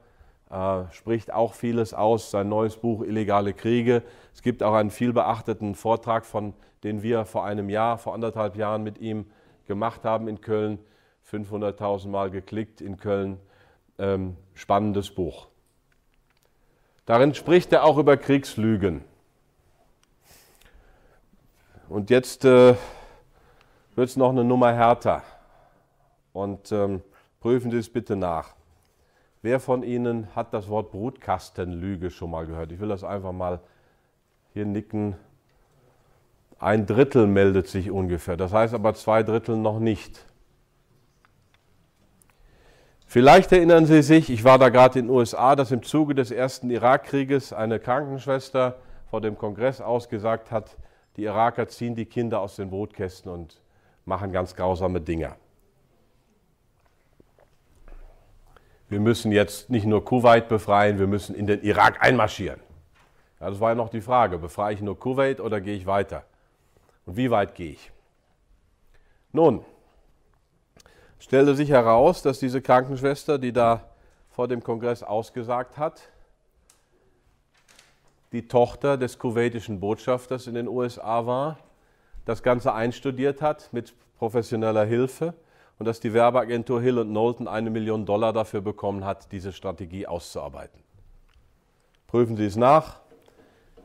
äh, spricht auch vieles aus, sein neues Buch Illegale Kriege. Es gibt auch einen vielbeachteten Vortrag, von den wir vor einem Jahr, vor anderthalb Jahren mit ihm gemacht haben in Köln, 500.000 Mal geklickt in Köln. Ähm, spannendes Buch. Darin spricht er auch über Kriegslügen. Und jetzt äh, wird es noch eine Nummer härter. Und ähm, prüfen Sie es bitte nach. Wer von Ihnen hat das Wort Brutkastenlüge schon mal gehört? Ich will das einfach mal hier nicken. Ein Drittel meldet sich ungefähr. Das heißt aber zwei Drittel noch nicht. Vielleicht erinnern Sie sich, ich war da gerade in den USA, dass im Zuge des ersten Irakkrieges eine Krankenschwester vor dem Kongress ausgesagt hat, die Iraker ziehen die Kinder aus den Brotkästen und machen ganz grausame Dinge. Wir müssen jetzt nicht nur Kuwait befreien, wir müssen in den Irak einmarschieren. Ja, das war ja noch die Frage, befreie ich nur Kuwait oder gehe ich weiter? Und wie weit gehe ich? Nun, stellte sich heraus, dass diese Krankenschwester, die da vor dem Kongress ausgesagt hat, die Tochter des kuwaitischen Botschafters in den USA war, das Ganze einstudiert hat mit professioneller Hilfe und dass die Werbeagentur Hill Knowlton eine Million Dollar dafür bekommen hat, diese Strategie auszuarbeiten. Prüfen Sie es nach,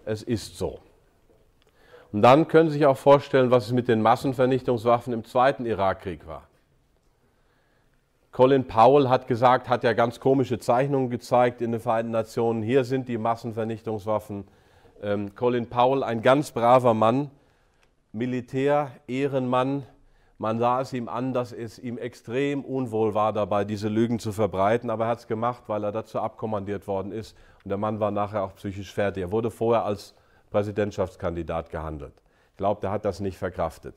es ist so. Und dann können Sie sich auch vorstellen, was es mit den Massenvernichtungswaffen im zweiten Irakkrieg war. Colin Powell hat gesagt, hat ja ganz komische Zeichnungen gezeigt in den Vereinten Nationen. Hier sind die Massenvernichtungswaffen. Ähm, Colin Powell, ein ganz braver Mann, Militär, Ehrenmann. Man sah es ihm an, dass es ihm extrem unwohl war dabei, diese Lügen zu verbreiten, aber er hat es gemacht, weil er dazu abkommandiert worden ist. Und der Mann war nachher auch psychisch fertig. Er wurde vorher als Präsidentschaftskandidat gehandelt. Ich glaube, er hat das nicht verkraftet.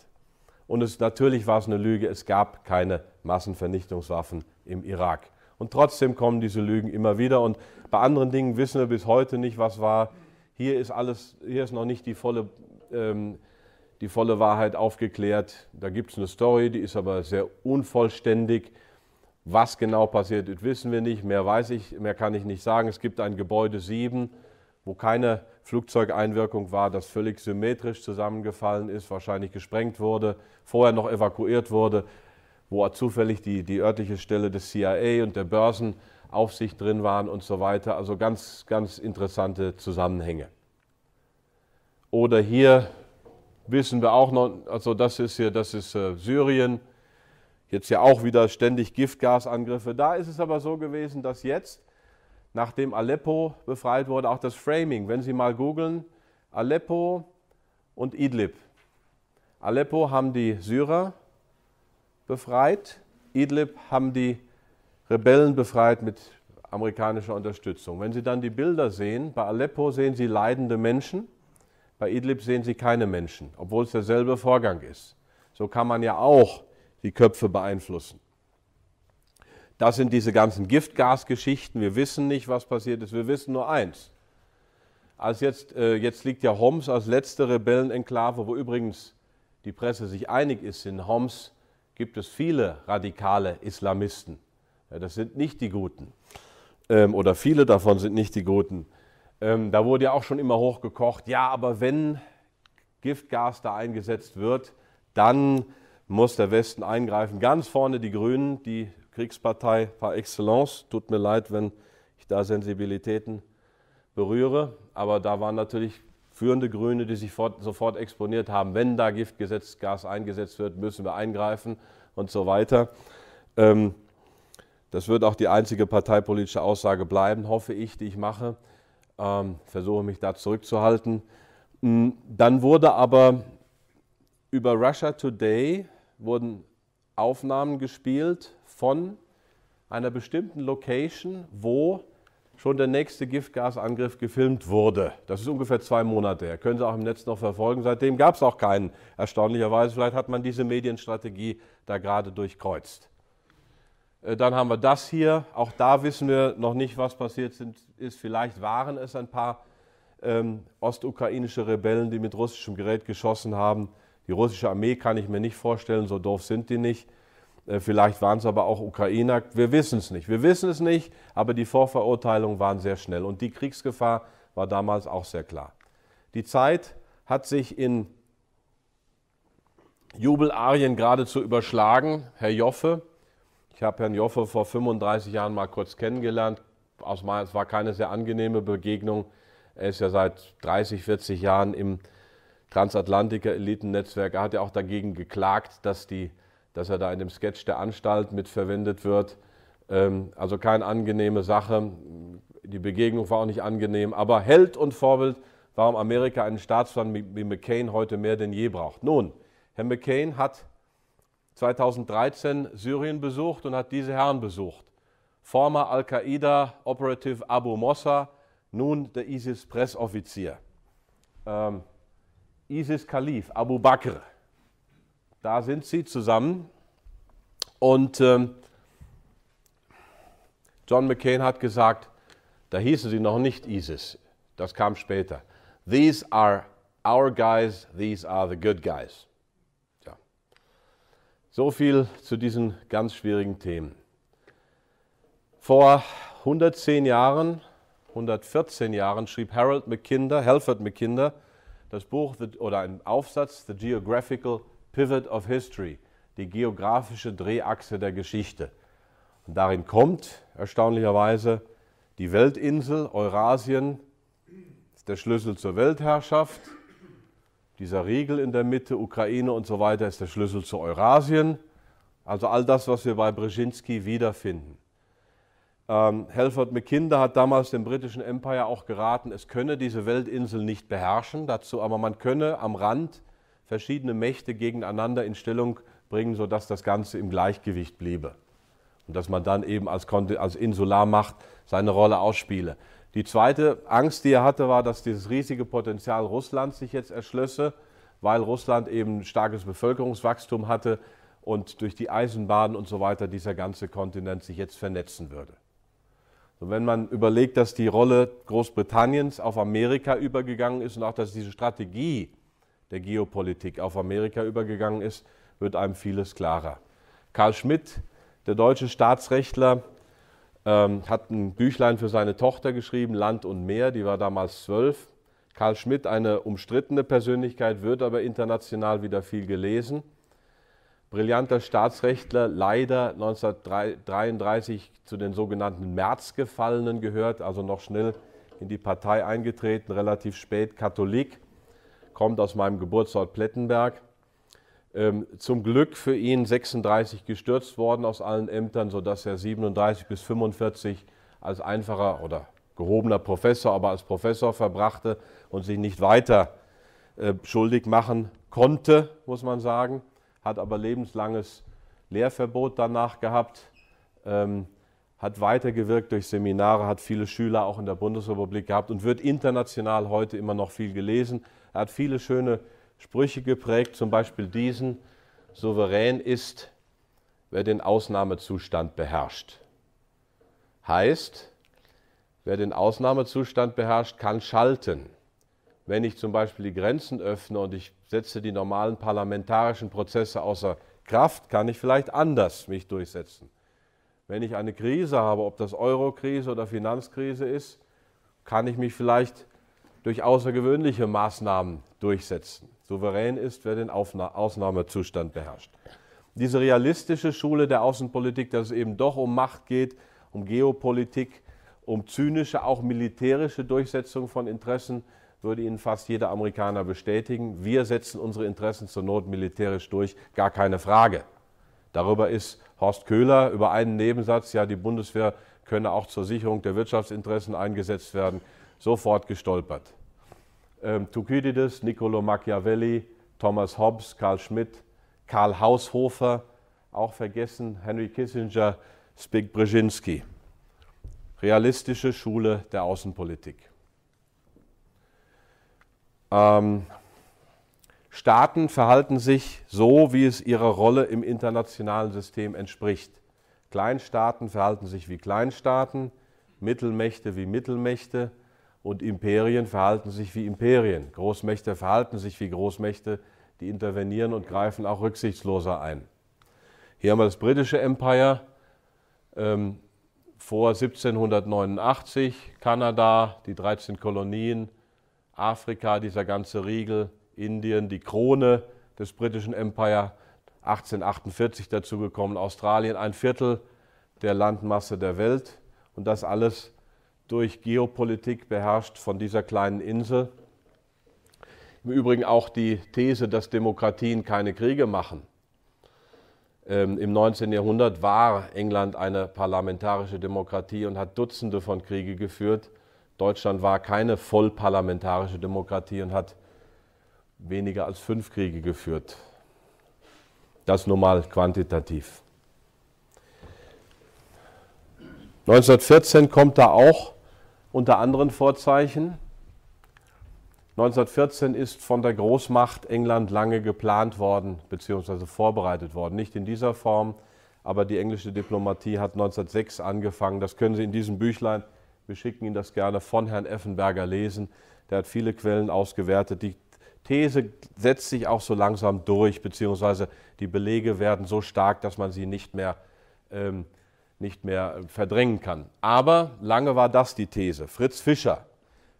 Und es, natürlich war es eine Lüge, es gab keine Massenvernichtungswaffen im Irak. Und trotzdem kommen diese Lügen immer wieder. Und bei anderen Dingen wissen wir bis heute nicht, was war. Hier ist alles, hier ist noch nicht die volle, ähm, die volle Wahrheit aufgeklärt. Da gibt es eine Story, die ist aber sehr unvollständig. Was genau passiert ist, wissen wir nicht. Mehr weiß ich, mehr kann ich nicht sagen. Es gibt ein Gebäude 7, wo keine Flugzeugeinwirkung war, das völlig symmetrisch zusammengefallen ist, wahrscheinlich gesprengt wurde, vorher noch evakuiert wurde, wo zufällig die, die örtliche Stelle des CIA und der Börsenaufsicht drin waren und so weiter. Also ganz, ganz interessante Zusammenhänge. Oder hier wissen wir auch noch, also das ist hier, das ist äh, Syrien, jetzt ja auch wieder ständig Giftgasangriffe. Da ist es aber so gewesen, dass jetzt nachdem Aleppo befreit wurde, auch das Framing. Wenn Sie mal googeln, Aleppo und Idlib. Aleppo haben die Syrer befreit, Idlib haben die Rebellen befreit mit amerikanischer Unterstützung. Wenn Sie dann die Bilder sehen, bei Aleppo sehen Sie leidende Menschen, bei Idlib sehen Sie keine Menschen, obwohl es derselbe Vorgang ist. So kann man ja auch die Köpfe beeinflussen. Das sind diese ganzen Giftgasgeschichten. Wir wissen nicht, was passiert ist. Wir wissen nur eins. Als jetzt, äh, jetzt liegt ja Homs als letzte Rebellenenklave, wo übrigens die Presse sich einig ist, in Homs gibt es viele radikale Islamisten. Ja, das sind nicht die Guten. Ähm, oder viele davon sind nicht die Guten. Ähm, da wurde ja auch schon immer hochgekocht, ja, aber wenn Giftgas da eingesetzt wird, dann muss der Westen eingreifen. Ganz vorne die Grünen, die Kriegspartei par excellence. Tut mir leid, wenn ich da Sensibilitäten berühre, aber da waren natürlich führende Grüne, die sich fort, sofort exponiert haben. Wenn da Giftgesetzgas eingesetzt wird, müssen wir eingreifen und so weiter. Ähm, das wird auch die einzige parteipolitische Aussage bleiben, hoffe ich, die ich mache. Ähm, versuche mich da zurückzuhalten. Mm, dann wurde aber über Russia Today wurden Aufnahmen gespielt von einer bestimmten Location, wo schon der nächste Giftgasangriff gefilmt wurde. Das ist ungefähr zwei Monate her. Können Sie auch im Netz noch verfolgen. Seitdem gab es auch keinen. Erstaunlicherweise, vielleicht hat man diese Medienstrategie da gerade durchkreuzt. Äh, dann haben wir das hier. Auch da wissen wir noch nicht, was passiert ist. Vielleicht waren es ein paar ähm, ostukrainische Rebellen, die mit russischem Gerät geschossen haben. Die russische Armee kann ich mir nicht vorstellen, so doof sind die nicht. Äh, vielleicht waren es aber auch Ukrainer. Wir wissen es nicht. Wir wissen es nicht, aber die Vorverurteilungen waren sehr schnell. Und die Kriegsgefahr war damals auch sehr klar. Die Zeit hat sich in Jubelarien geradezu überschlagen. Herr Joffe, ich habe Herrn Joffe vor 35 Jahren mal kurz kennengelernt. Aus meiner, es war keine sehr angenehme Begegnung. Er ist ja seit 30, 40 Jahren im Transatlantiker Elitennetzwerk. Er hat ja auch dagegen geklagt, dass die dass er da in dem Sketch der Anstalt mit verwendet wird. Ähm, also keine angenehme Sache. Die Begegnung war auch nicht angenehm, aber Held und Vorbild, warum Amerika einen Staatsmann wie McCain heute mehr denn je braucht. Nun, Herr McCain hat 2013 Syrien besucht und hat diese Herren besucht. Former Al-Qaida-Operative Abu Mossa, nun der ISIS-Pressoffizier. Ähm, ISIS-Kalif Abu Bakr. Da sind sie zusammen. Und ähm, John McCain hat gesagt, da hießen sie noch nicht ISIS. Das kam später. These are our guys, these are the good guys. Ja. So viel zu diesen ganz schwierigen Themen. Vor 110 Jahren, 114 Jahren schrieb Harold McKinder, Halford McKinder, das Buch oder einen Aufsatz The Geographical Pivot of History, die geografische Drehachse der Geschichte. Und darin kommt erstaunlicherweise die Weltinsel Eurasien, ist der Schlüssel zur Weltherrschaft. Dieser Riegel in der Mitte, Ukraine und so weiter, ist der Schlüssel zu Eurasien. Also all das, was wir bei Brzezinski wiederfinden. Ähm, Helford Mackinder hat damals dem britischen Empire auch geraten, es könne diese Weltinsel nicht beherrschen, dazu aber man könne am Rand verschiedene Mächte gegeneinander in Stellung bringen, sodass das Ganze im Gleichgewicht bliebe. Und dass man dann eben als, als Insularmacht seine Rolle ausspiele. Die zweite Angst, die er hatte, war, dass dieses riesige Potenzial Russlands sich jetzt erschlösse, weil Russland eben starkes Bevölkerungswachstum hatte und durch die Eisenbahnen und so weiter dieser ganze Kontinent sich jetzt vernetzen würde. Und wenn man überlegt, dass die Rolle Großbritanniens auf Amerika übergegangen ist und auch, dass diese Strategie der Geopolitik auf Amerika übergegangen ist, wird einem vieles klarer. Karl Schmidt, der deutsche Staatsrechtler, ähm, hat ein Büchlein für seine Tochter geschrieben, Land und Meer, die war damals zwölf. Karl Schmidt, eine umstrittene Persönlichkeit, wird aber international wieder viel gelesen. Brillanter Staatsrechtler, leider 1933 zu den sogenannten Märzgefallenen gehört, also noch schnell in die Partei eingetreten, relativ spät Katholik kommt aus meinem Geburtsort Plettenberg. Ähm, zum Glück für ihn 36 gestürzt worden aus allen Ämtern, sodass er 37 bis 45 als einfacher oder gehobener Professor, aber als Professor verbrachte und sich nicht weiter äh, schuldig machen konnte, muss man sagen, hat aber lebenslanges Lehrverbot danach gehabt, ähm, hat weitergewirkt durch Seminare, hat viele Schüler auch in der Bundesrepublik gehabt und wird international heute immer noch viel gelesen. Er hat viele schöne Sprüche geprägt, zum Beispiel diesen, souverän ist, wer den Ausnahmezustand beherrscht. Heißt, wer den Ausnahmezustand beherrscht, kann schalten. Wenn ich zum Beispiel die Grenzen öffne und ich setze die normalen parlamentarischen Prozesse außer Kraft, kann ich vielleicht anders mich durchsetzen. Wenn ich eine Krise habe, ob das Euro-Krise oder Finanzkrise ist, kann ich mich vielleicht durch außergewöhnliche Maßnahmen durchsetzen. Souverän ist, wer den Aufna Ausnahmezustand beherrscht. Diese realistische Schule der Außenpolitik, dass es eben doch um Macht geht, um Geopolitik, um zynische, auch militärische Durchsetzung von Interessen, würde Ihnen fast jeder Amerikaner bestätigen. Wir setzen unsere Interessen zur Not militärisch durch, gar keine Frage. Darüber ist Horst Köhler über einen Nebensatz, ja, die Bundeswehr könne auch zur Sicherung der Wirtschaftsinteressen eingesetzt werden, sofort gestolpert. Ähm, Thukydides, Niccolo Machiavelli, Thomas Hobbes, Karl Schmidt, Karl Haushofer, auch vergessen, Henry Kissinger, Spik Brzezinski. Realistische Schule der Außenpolitik. Ähm, Staaten verhalten sich so, wie es ihrer Rolle im internationalen System entspricht. Kleinstaaten verhalten sich wie Kleinstaaten, Mittelmächte wie Mittelmächte, und Imperien verhalten sich wie Imperien. Großmächte verhalten sich wie Großmächte, die intervenieren und greifen auch rücksichtsloser ein. Hier haben wir das britische Empire ähm, vor 1789, Kanada, die 13 Kolonien, Afrika, dieser ganze Riegel, Indien, die Krone des britischen Empire, 1848 dazugekommen, Australien, ein Viertel der Landmasse der Welt und das alles durch Geopolitik beherrscht von dieser kleinen Insel. Im Übrigen auch die These, dass Demokratien keine Kriege machen. Ähm, Im 19. Jahrhundert war England eine parlamentarische Demokratie und hat Dutzende von Kriege geführt. Deutschland war keine vollparlamentarische Demokratie und hat weniger als fünf Kriege geführt. Das nur mal quantitativ. 1914 kommt da auch unter anderen Vorzeichen. 1914 ist von der Großmacht England lange geplant worden bzw. vorbereitet worden. Nicht in dieser Form, aber die englische Diplomatie hat 1906 angefangen. Das können Sie in diesem Büchlein, wir schicken Ihnen das gerne von Herrn Effenberger lesen. Der hat viele Quellen ausgewertet. Die These setzt sich auch so langsam durch, beziehungsweise die Belege werden so stark, dass man sie nicht mehr ähm, nicht mehr äh, verdrängen kann. Aber lange war das die These. Fritz Fischer.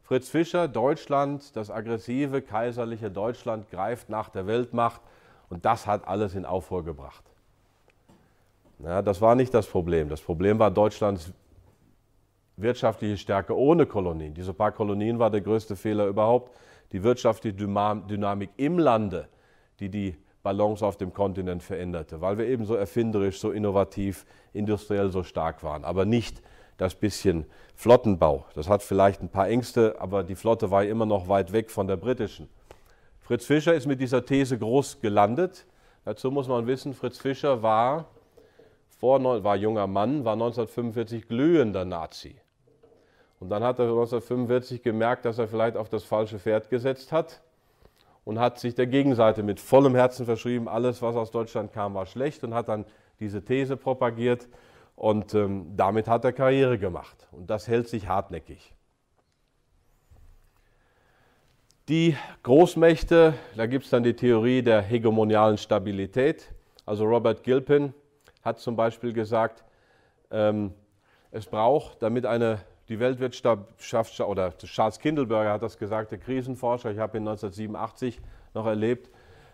Fritz Fischer, Deutschland, das aggressive kaiserliche Deutschland greift nach der Weltmacht und das hat alles in Aufruhr gebracht. Na, das war nicht das Problem. Das Problem war Deutschlands wirtschaftliche Stärke ohne Kolonien. Diese paar Kolonien war der größte Fehler überhaupt. Die wirtschaftliche Dynamik im Lande, die die Balance auf dem Kontinent veränderte, weil wir eben so erfinderisch, so innovativ, industriell so stark waren, aber nicht das bisschen Flottenbau. Das hat vielleicht ein paar Ängste, aber die Flotte war immer noch weit weg von der britischen. Fritz Fischer ist mit dieser These groß gelandet. Dazu muss man wissen, Fritz Fischer war, vor, war junger Mann, war 1945 glühender Nazi. Und dann hat er 1945 gemerkt, dass er vielleicht auf das falsche Pferd gesetzt hat und hat sich der Gegenseite mit vollem Herzen verschrieben. Alles, was aus Deutschland kam, war schlecht und hat dann diese These propagiert. Und ähm, damit hat er Karriere gemacht. Und das hält sich hartnäckig. Die Großmächte, da gibt es dann die Theorie der hegemonialen Stabilität. Also Robert Gilpin hat zum Beispiel gesagt, ähm, es braucht, damit eine die Weltwirtschaft, oder Charles Kindelberger hat das gesagt, der Krisenforscher, ich habe ihn 1987 noch erlebt,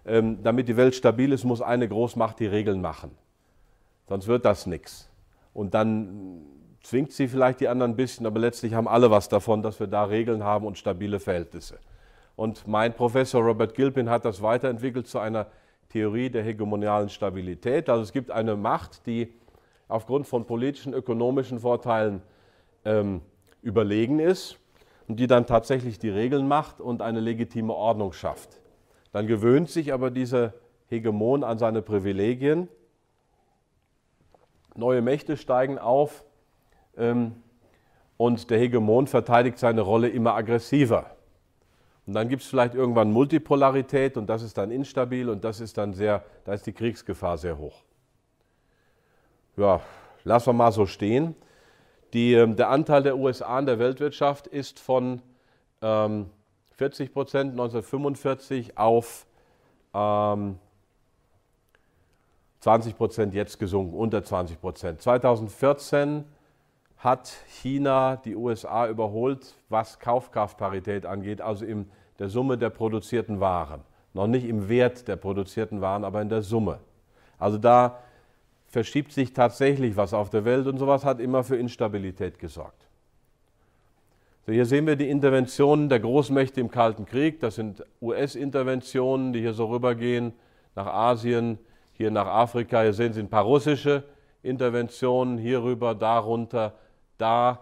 ähm, damit die Welt stabil ist, muss eine Großmacht die Regeln machen. Sonst wird das nichts. Und dann zwingt sie vielleicht die anderen ein bisschen, aber letztlich haben alle was davon, dass wir da Regeln haben und stabile Verhältnisse. Und mein Professor Robert Gilpin hat das weiterentwickelt zu einer Theorie der hegemonialen Stabilität. Also es gibt eine Macht, die aufgrund von politischen, ökonomischen Vorteilen ähm, überlegen ist und die dann tatsächlich die Regeln macht und eine legitime Ordnung schafft. Dann gewöhnt sich aber dieser Hegemon an seine Privilegien. Neue Mächte steigen auf ähm, und der Hegemon verteidigt seine Rolle immer aggressiver. Und dann gibt es vielleicht irgendwann Multipolarität und das ist dann instabil und das ist dann sehr, da ist die Kriegsgefahr sehr hoch. Ja, lassen wir mal so stehen. Die, ähm, der Anteil der USA an der Weltwirtschaft ist von ähm, 40 Prozent 1945 auf ähm, 20 Prozent jetzt gesunken, unter 20 Prozent. 2014 hat China die USA überholt, was Kaufkraftparität angeht, also in der Summe der produzierten Waren. Noch nicht im Wert der produzierten Waren, aber in der Summe. Also da verschiebt sich tatsächlich was auf der Welt und sowas hat immer für Instabilität gesorgt. So, hier sehen wir die Interventionen der Großmächte im Kalten Krieg. Das sind US-Interventionen, die hier so rübergehen nach Asien, hier nach Afrika. Hier sehen Sie ein paar russische Interventionen hierüber, darunter, da.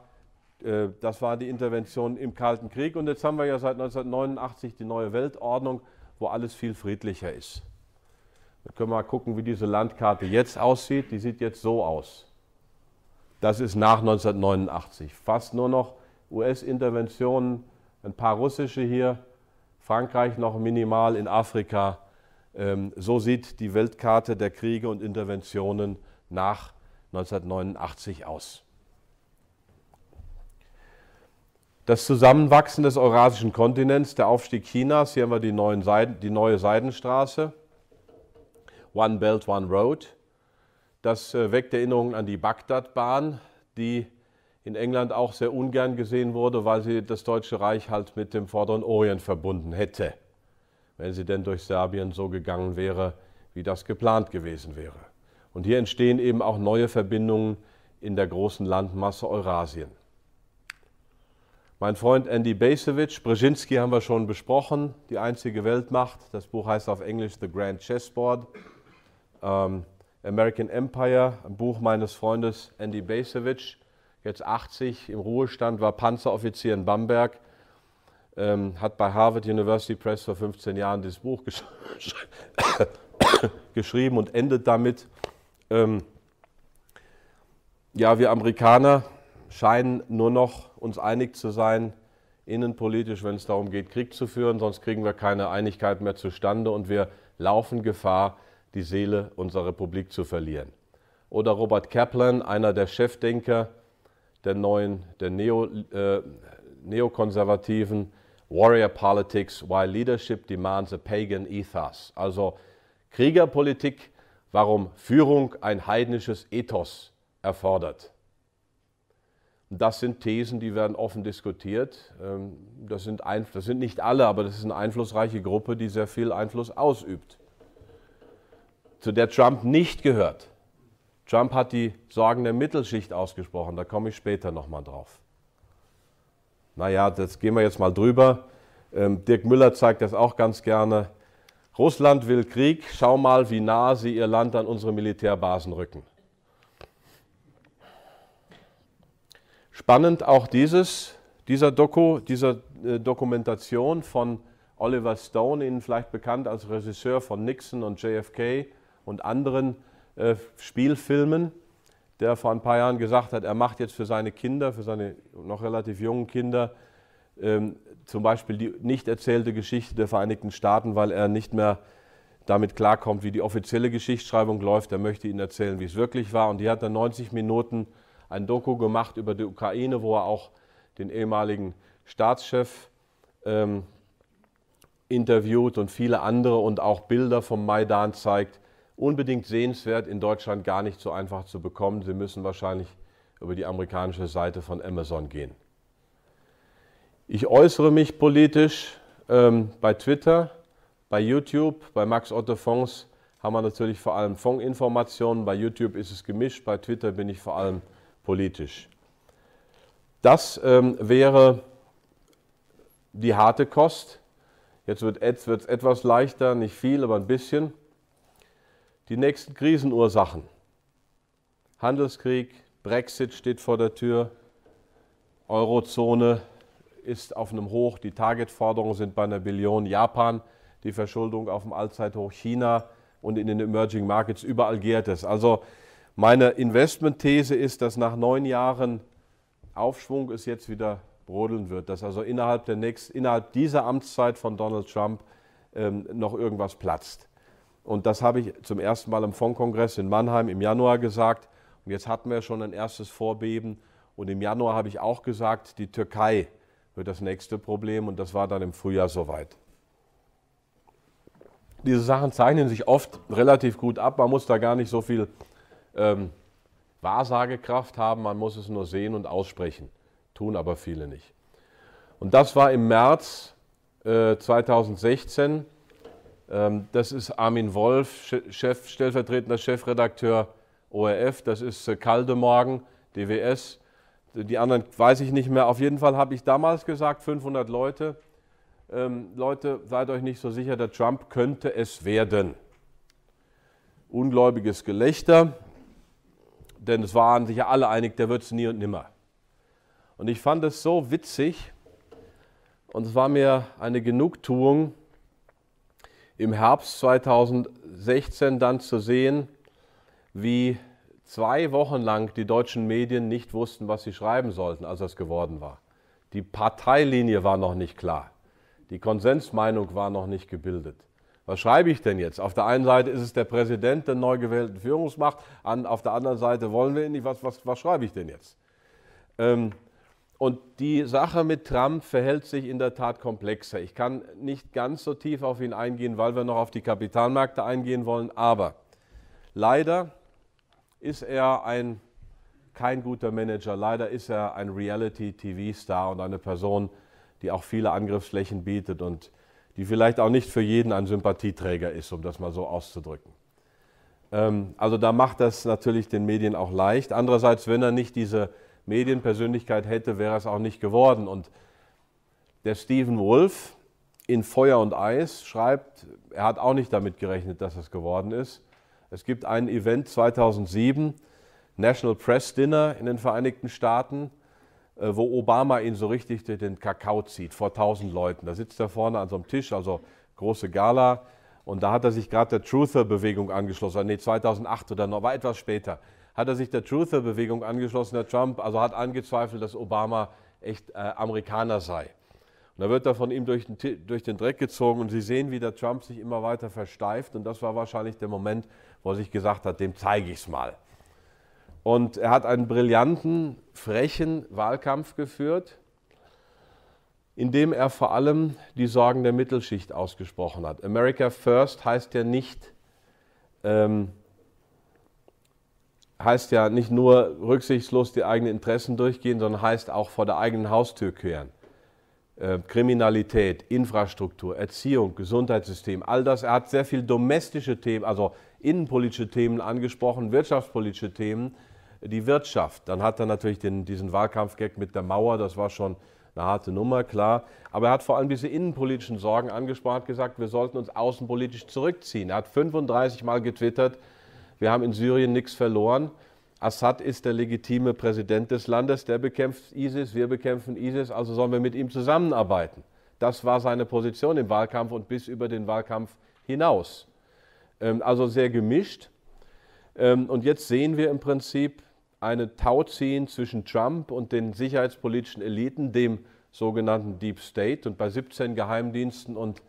Äh, das war die Intervention im Kalten Krieg. Und jetzt haben wir ja seit 1989 die neue Weltordnung, wo alles viel friedlicher ist. Wir können mal gucken, wie diese Landkarte jetzt aussieht. Die sieht jetzt so aus. Das ist nach 1989. Fast nur noch US-Interventionen, ein paar russische hier, Frankreich noch minimal in Afrika. Ähm, so sieht die Weltkarte der Kriege und Interventionen nach 1989 aus. Das Zusammenwachsen des eurasischen Kontinents, der Aufstieg Chinas, hier haben wir die, die neue Seidenstraße. One Belt, One Road. Das äh, weckt Erinnerungen an die Bagdad-Bahn, die in England auch sehr ungern gesehen wurde, weil sie das Deutsche Reich halt mit dem Vorderen Orient verbunden hätte, wenn sie denn durch Serbien so gegangen wäre, wie das geplant gewesen wäre. Und hier entstehen eben auch neue Verbindungen in der großen Landmasse Eurasien. Mein Freund Andy Basevich, Brzezinski haben wir schon besprochen, die einzige Weltmacht. Das Buch heißt auf Englisch The Grand Chessboard ähm, American Empire, ein Buch meines Freundes Andy Basevich, jetzt 80, im Ruhestand, war Panzeroffizier in Bamberg, ähm, hat bei Harvard University Press vor 15 Jahren dieses Buch gesch geschrieben und endet damit, ähm, ja, wir Amerikaner scheinen nur noch uns einig zu sein, innenpolitisch, wenn es darum geht, Krieg zu führen, sonst kriegen wir keine Einigkeit mehr zustande und wir laufen Gefahr, die Seele unserer Republik zu verlieren. Oder Robert Kaplan, einer der Chefdenker der neuen, der Neo, äh, neokonservativen Warrior Politics, Why Leadership Demands a Pagan Ethos. Also Kriegerpolitik, warum Führung ein heidnisches Ethos erfordert. Das sind Thesen, die werden offen diskutiert. Ähm, das sind, das sind nicht alle, aber das ist eine einflussreiche Gruppe, die sehr viel Einfluss ausübt zu der Trump nicht gehört. Trump hat die Sorgen der Mittelschicht ausgesprochen, da komme ich später nochmal drauf. Naja, das gehen wir jetzt mal drüber. Ähm, Dirk Müller zeigt das auch ganz gerne. Russland will Krieg, schau mal, wie nah sie ihr Land an unsere Militärbasen rücken. Spannend auch dieses, dieser Doku, dieser äh, Dokumentation von Oliver Stone, Ihnen vielleicht bekannt als Regisseur von Nixon und JFK, und anderen äh, Spielfilmen, der vor ein paar Jahren gesagt hat, er macht jetzt für seine Kinder, für seine noch relativ jungen Kinder, ähm, zum Beispiel die nicht erzählte Geschichte der Vereinigten Staaten, weil er nicht mehr damit klarkommt, wie die offizielle Geschichtsschreibung läuft. Er möchte ihnen erzählen, wie es wirklich war. Und die hat dann 90 Minuten ein Doku gemacht über die Ukraine, wo er auch den ehemaligen Staatschef ähm, interviewt und viele andere und auch Bilder vom Maidan zeigt unbedingt sehenswert, in Deutschland gar nicht so einfach zu bekommen. Sie müssen wahrscheinlich über die amerikanische Seite von Amazon gehen. Ich äußere mich politisch ähm, bei Twitter, bei YouTube, bei Max Otto Fonds haben wir natürlich vor allem Fondsinformationen. Bei YouTube ist es gemischt, bei Twitter bin ich vor allem politisch. Das ähm, wäre die harte Kost. Jetzt wird es etwas leichter, nicht viel, aber ein bisschen die nächsten Krisenursachen. Handelskrieg, Brexit steht vor der Tür, Eurozone ist auf einem Hoch, die Targetforderungen sind bei einer Billion, Japan, die Verschuldung auf dem Allzeithoch, China und in den Emerging Markets, überall gärt es. Also meine Investmentthese ist, dass nach neun Jahren Aufschwung es jetzt wieder brodeln wird, dass also innerhalb, der nächsten, innerhalb dieser Amtszeit von Donald Trump ähm, noch irgendwas platzt. Und das habe ich zum ersten Mal im Fondkongress in Mannheim im Januar gesagt. Und jetzt hatten wir schon ein erstes Vorbeben. Und im Januar habe ich auch gesagt, die Türkei wird das nächste Problem. Und das war dann im Frühjahr soweit. Diese Sachen zeichnen sich oft relativ gut ab. Man muss da gar nicht so viel ähm, Wahrsagekraft haben. Man muss es nur sehen und aussprechen. Tun aber viele nicht. Und das war im März äh, 2016. Ähm, das ist Armin Wolf, Chef, stellvertretender Chefredakteur ORF. Das ist äh, Kaldemorgen, DWS. Die anderen weiß ich nicht mehr. Auf jeden Fall habe ich damals gesagt, 500 Leute. Ähm, Leute, seid euch nicht so sicher, der Trump könnte es werden. Ungläubiges Gelächter, denn es waren sich ja alle einig, der wird es nie und nimmer. Und ich fand es so witzig und es war mir eine Genugtuung, im Herbst 2016 dann zu sehen, wie zwei Wochen lang die deutschen Medien nicht wussten, was sie schreiben sollten, als es geworden war. Die Parteilinie war noch nicht klar. Die Konsensmeinung war noch nicht gebildet. Was schreibe ich denn jetzt? Auf der einen Seite ist es der Präsident der neu gewählten Führungsmacht, an, auf der anderen Seite wollen wir ihn nicht. Was, was, was schreibe ich denn jetzt? Ähm, und die Sache mit Trump verhält sich in der Tat komplexer. Ich kann nicht ganz so tief auf ihn eingehen, weil wir noch auf die Kapitalmärkte eingehen wollen, aber leider ist er ein kein guter Manager. Leider ist er ein Reality-TV-Star und eine Person, die auch viele Angriffsflächen bietet und die vielleicht auch nicht für jeden ein Sympathieträger ist, um das mal so auszudrücken. Ähm, also da macht das natürlich den Medien auch leicht. Andererseits, wenn er nicht diese Medienpersönlichkeit hätte, wäre es auch nicht geworden. Und der Stephen Wolf in Feuer und Eis schreibt, er hat auch nicht damit gerechnet, dass es geworden ist. Es gibt ein Event 2007, National Press Dinner in den Vereinigten Staaten, äh, wo Obama ihn so richtig den Kakao zieht vor 1000 Leuten. Da sitzt er vorne an so einem Tisch, also große Gala. Und da hat er sich gerade der Truther-Bewegung angeschlossen. Nee, 2008 oder noch, war etwas später hat er sich der Truther-Bewegung angeschlossen, der Trump, also hat angezweifelt, dass Obama echt äh, Amerikaner sei. Und da wird er von ihm durch den, durch den Dreck gezogen und Sie sehen, wie der Trump sich immer weiter versteift und das war wahrscheinlich der Moment, wo er sich gesagt hat, dem zeige ich es mal. Und er hat einen brillanten, frechen Wahlkampf geführt, indem er vor allem die Sorgen der Mittelschicht ausgesprochen hat. America First heißt ja nicht, ähm, heißt ja nicht nur rücksichtslos die eigenen Interessen durchgehen, sondern heißt auch vor der eigenen Haustür kehren. Äh, Kriminalität, Infrastruktur, Erziehung, Gesundheitssystem, all das. Er hat sehr viel domestische Themen, also innenpolitische Themen angesprochen, wirtschaftspolitische Themen, die Wirtschaft. Dann hat er natürlich den, diesen Wahlkampfgag mit der Mauer, das war schon eine harte Nummer, klar. Aber er hat vor allem diese innenpolitischen Sorgen angesprochen, hat gesagt, wir sollten uns außenpolitisch zurückziehen. Er hat 35 Mal getwittert, wir haben in Syrien nichts verloren. Assad ist der legitime Präsident des Landes, der bekämpft ISIS, wir bekämpfen ISIS, also sollen wir mit ihm zusammenarbeiten. Das war seine Position im Wahlkampf und bis über den Wahlkampf hinaus. Ähm, also sehr gemischt. Ähm, und jetzt sehen wir im Prinzip eine Tauziehen zwischen Trump und den sicherheitspolitischen Eliten, dem sogenannten Deep State und bei 17 Geheimdiensten und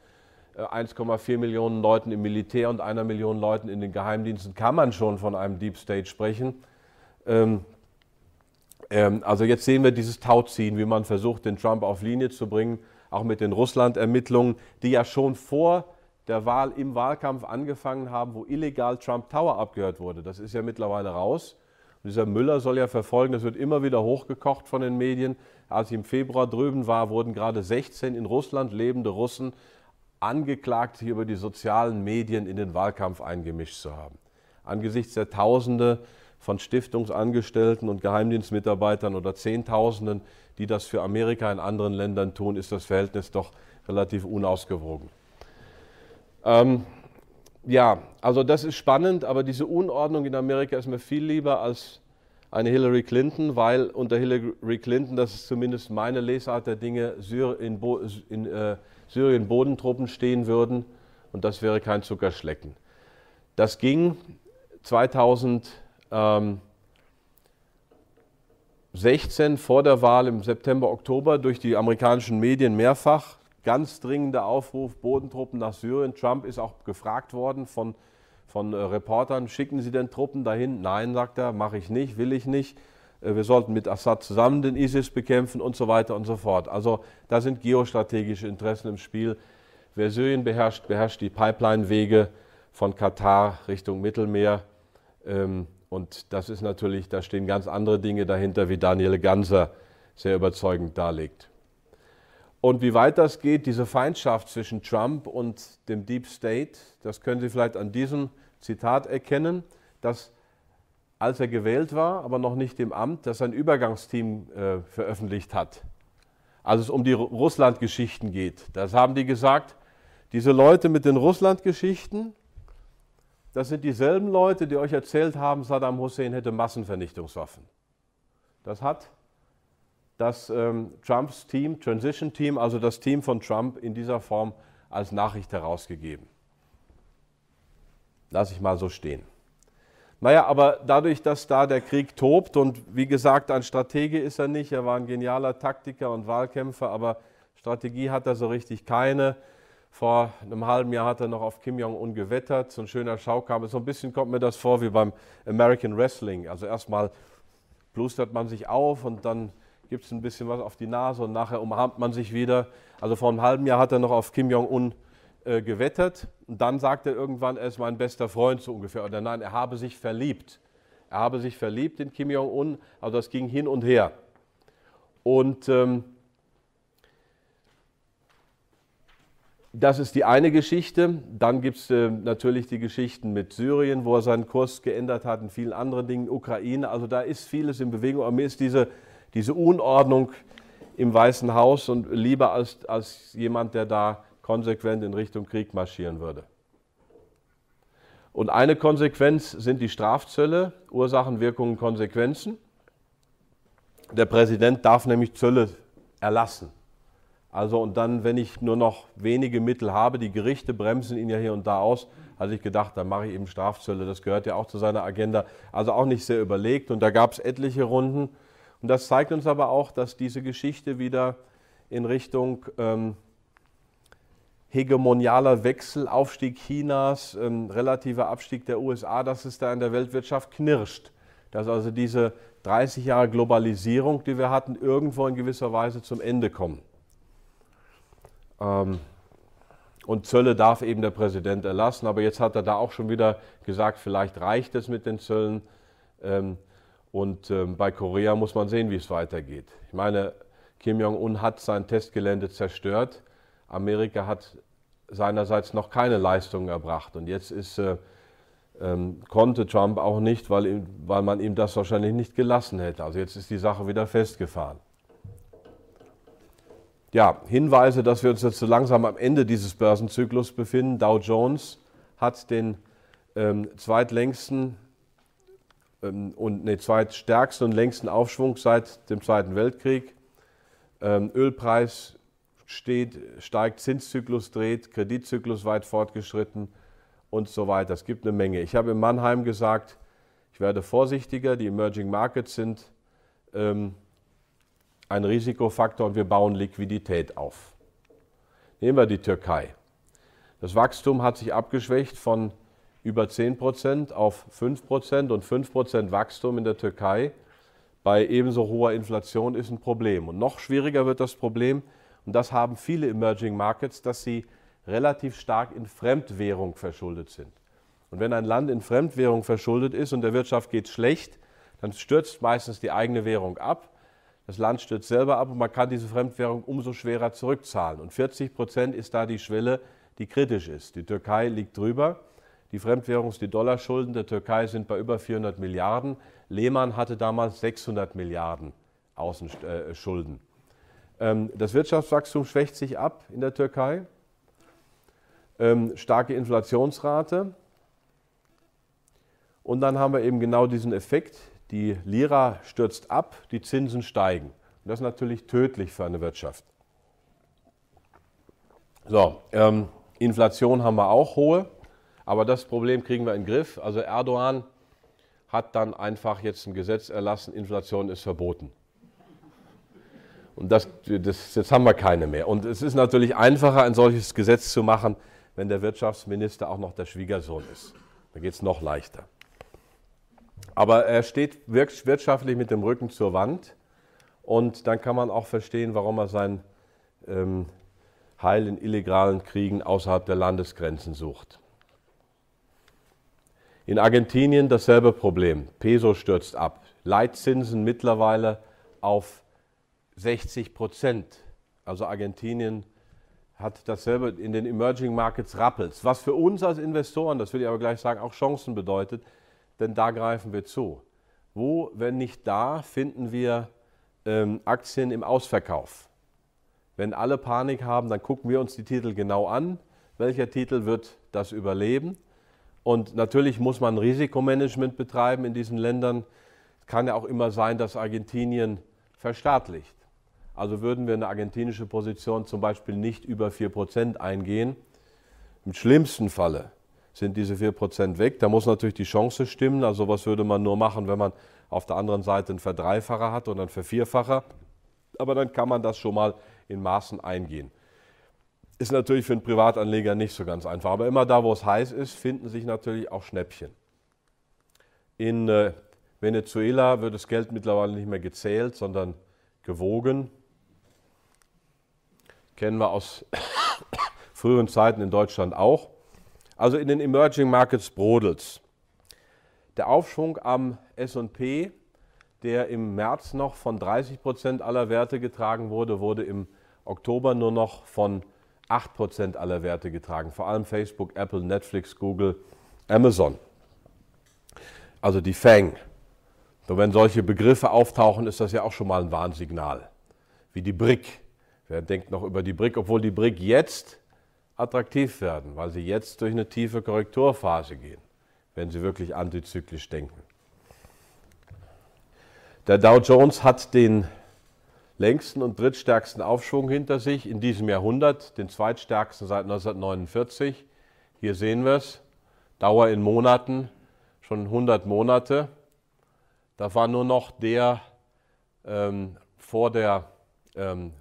1,4 äh, Millionen Leuten im Militär und einer Million Leuten in den Geheimdiensten kann man schon von einem Deep State sprechen. Ähm, ähm, also jetzt sehen wir dieses Tauziehen, wie man versucht, den Trump auf Linie zu bringen, auch mit den Russland-Ermittlungen, die ja schon vor der Wahl im Wahlkampf angefangen haben, wo illegal Trump Tower abgehört wurde. Das ist ja mittlerweile raus. Und dieser Müller soll ja verfolgen, das wird immer wieder hochgekocht von den Medien. Als ich im Februar drüben war, wurden gerade 16 in Russland lebende Russen angeklagt, sich über die sozialen Medien in den Wahlkampf eingemischt zu haben. Angesichts der Tausende von Stiftungsangestellten und Geheimdienstmitarbeitern oder Zehntausenden, die das für Amerika in anderen Ländern tun, ist das Verhältnis doch relativ unausgewogen. Ähm, ja, also das ist spannend, aber diese Unordnung in Amerika ist mir viel lieber als eine Hillary Clinton, weil unter Hillary Clinton, das ist zumindest meine Lesart der Dinge, in, Bo in äh, Syrien-Bodentruppen stehen würden und das wäre kein Zuckerschlecken. Das ging 2016 vor der Wahl im September, Oktober durch die amerikanischen Medien mehrfach. Ganz dringender Aufruf, Bodentruppen nach Syrien. Trump ist auch gefragt worden von, von äh, Reportern, schicken Sie denn Truppen dahin? Nein, sagt er, mache ich nicht, will ich nicht. Äh, wir sollten mit Assad zusammen den ISIS bekämpfen und so weiter und so fort. Also da sind geostrategische Interessen im Spiel. Wer Syrien beherrscht, beherrscht die Pipeline-Wege von Katar Richtung Mittelmeer. Ähm, und das ist natürlich, da stehen ganz andere Dinge dahinter, wie Daniel Ganser sehr überzeugend darlegt. Und wie weit das geht, diese Feindschaft zwischen Trump und dem Deep State, das können Sie vielleicht an diesem Zitat erkennen, dass als er gewählt war, aber noch nicht im Amt, das sein Übergangsteam äh, veröffentlicht hat. Als es um die Russlandgeschichten geht. Das haben die gesagt, diese Leute mit den Russlandgeschichten, das sind dieselben Leute, die euch erzählt haben, Saddam Hussein hätte Massenvernichtungswaffen. Das hat das ähm, Trumps Team, Transition Team, also das Team von Trump in dieser Form als Nachricht herausgegeben. Lass ich mal so stehen. Naja, aber dadurch, dass da der Krieg tobt und wie gesagt, ein Stratege ist er nicht, er war ein genialer Taktiker und Wahlkämpfer, aber Strategie hat er so richtig keine. Vor einem halben Jahr hat er noch auf Kim Jong-un gewettert, so ein schöner Schaukampf. So ein bisschen kommt mir das vor wie beim American Wrestling. Also erstmal blustert man sich auf und dann gibt es ein bisschen was auf die Nase und nachher umarmt man sich wieder. Also vor einem halben Jahr hat er noch auf Kim Jong-un äh, gewettert. Und dann sagt er irgendwann, er ist mein bester Freund so ungefähr. Oder nein, er habe sich verliebt. Er habe sich verliebt in Kim Jong-un. Also das ging hin und her. Und ähm, das ist die eine Geschichte. Dann gibt es äh, natürlich die Geschichten mit Syrien, wo er seinen Kurs geändert hat und vielen anderen Dingen, Ukraine. Also da ist vieles in Bewegung. Aber mir ist diese, diese Unordnung im Weißen Haus und lieber als, als jemand, der da konsequent in Richtung Krieg marschieren würde. Und eine Konsequenz sind die Strafzölle, Ursachen, Wirkungen, Konsequenzen. Der Präsident darf nämlich Zölle erlassen. Also und dann, wenn ich nur noch wenige Mittel habe, die Gerichte bremsen ihn ja hier und da aus, hatte ich gedacht, dann mache ich eben Strafzölle. Das gehört ja auch zu seiner Agenda. Also auch nicht sehr überlegt. Und da gab es etliche Runden. Und das zeigt uns aber auch, dass diese Geschichte wieder in Richtung ähm, hegemonialer Wechsel, Aufstieg Chinas, ähm, relativer Abstieg der USA, dass es da in der Weltwirtschaft knirscht. Dass also diese 30 Jahre Globalisierung, die wir hatten, irgendwo in gewisser Weise zum Ende kommen. Ähm, und Zölle darf eben der Präsident erlassen, aber jetzt hat er da auch schon wieder gesagt, vielleicht reicht es mit den Zöllen. Ähm, und ähm, bei Korea muss man sehen, wie es weitergeht. Ich meine, Kim Jong-un hat sein Testgelände zerstört Amerika hat seinerseits noch keine Leistungen erbracht. Und jetzt ist, äh, ähm, konnte Trump auch nicht, weil, ihm, weil man ihm das wahrscheinlich nicht gelassen hätte. Also jetzt ist die Sache wieder festgefahren. Ja, Hinweise, dass wir uns jetzt so langsam am Ende dieses Börsenzyklus befinden. Dow Jones hat den ähm, zweitlängsten ähm, und nee, zweitstärksten und längsten Aufschwung seit dem Zweiten Weltkrieg. Ähm, Ölpreis steht, steigt, Zinszyklus dreht, Kreditzyklus weit fortgeschritten und so weiter. Es gibt eine Menge. Ich habe in Mannheim gesagt, ich werde vorsichtiger, die Emerging Markets sind ähm, ein Risikofaktor und wir bauen Liquidität auf. Nehmen wir die Türkei. Das Wachstum hat sich abgeschwächt von über 10 auf 5 und 5 Wachstum in der Türkei bei ebenso hoher Inflation ist ein Problem. Und noch schwieriger wird das Problem, und das haben viele Emerging Markets, dass sie relativ stark in Fremdwährung verschuldet sind. Und wenn ein Land in Fremdwährung verschuldet ist und der Wirtschaft geht schlecht, dann stürzt meistens die eigene Währung ab. Das Land stürzt selber ab und man kann diese Fremdwährung umso schwerer zurückzahlen. Und 40 Prozent ist da die Schwelle, die kritisch ist. Die Türkei liegt drüber. Die Fremdwährungs-, die Dollarschulden der Türkei sind bei über 400 Milliarden. Lehman hatte damals 600 Milliarden Außenschulden. Äh, ähm, das Wirtschaftswachstum schwächt sich ab in der Türkei. Ähm, starke Inflationsrate. Und dann haben wir eben genau diesen Effekt, die Lira stürzt ab, die Zinsen steigen. Und das ist natürlich tödlich für eine Wirtschaft. So, ähm, Inflation haben wir auch hohe, aber das Problem kriegen wir in den Griff. Also Erdogan hat dann einfach jetzt ein Gesetz erlassen, Inflation ist verboten. Und das, das, jetzt haben wir keine mehr. Und es ist natürlich einfacher, ein solches Gesetz zu machen, wenn der Wirtschaftsminister auch noch der Schwiegersohn ist. Da geht es noch leichter. Aber er steht wirtschaftlich mit dem Rücken zur Wand. Und dann kann man auch verstehen, warum er sein ähm, Heil in illegalen Kriegen außerhalb der Landesgrenzen sucht. In Argentinien dasselbe Problem. Peso stürzt ab. Leitzinsen mittlerweile auf 60 Prozent. Also Argentinien hat dasselbe in den Emerging Markets Rappels, Was für uns als Investoren, das will ich aber gleich sagen, auch Chancen bedeutet, denn da greifen wir zu. Wo, wenn nicht da, finden wir ähm, Aktien im Ausverkauf? Wenn alle Panik haben, dann gucken wir uns die Titel genau an. Welcher Titel wird das überleben? Und natürlich muss man Risikomanagement betreiben in diesen Ländern. Es kann ja auch immer sein, dass Argentinien verstaatlicht. Also würden wir eine argentinische Position zum Beispiel nicht über 4% eingehen. Im schlimmsten Falle sind diese 4% weg. Da muss natürlich die Chance stimmen. Also was würde man nur machen, wenn man auf der anderen Seite einen Verdreifacher hat und einen Vervierfacher? Aber dann kann man das schon mal in Maßen eingehen. Ist natürlich für einen Privatanleger nicht so ganz einfach. Aber immer da, wo es heiß ist, finden sich natürlich auch Schnäppchen. In äh, Venezuela wird das Geld mittlerweile nicht mehr gezählt, sondern gewogen. Kennen wir aus früheren Zeiten in Deutschland auch. Also in den Emerging Markets brodelt's. Der Aufschwung am S&P, der im März noch von 30 Prozent aller Werte getragen wurde, wurde im Oktober nur noch von 8 Prozent aller Werte getragen. Vor allem Facebook, Apple, Netflix, Google, Amazon. Also die Fang. So, wenn solche Begriffe auftauchen, ist das ja auch schon mal ein Warnsignal. Wie die BRIC, Wer denkt noch über die BRIC, obwohl die BRIC jetzt attraktiv werden, weil sie jetzt durch eine tiefe Korrekturphase gehen, wenn sie wirklich antizyklisch denken. Der Dow Jones hat den längsten und drittstärksten Aufschwung hinter sich in diesem Jahrhundert, den zweitstärksten seit 1949. Hier sehen wir es, Dauer in Monaten, schon 100 Monate. Da war nur noch der ähm, vor der ähm,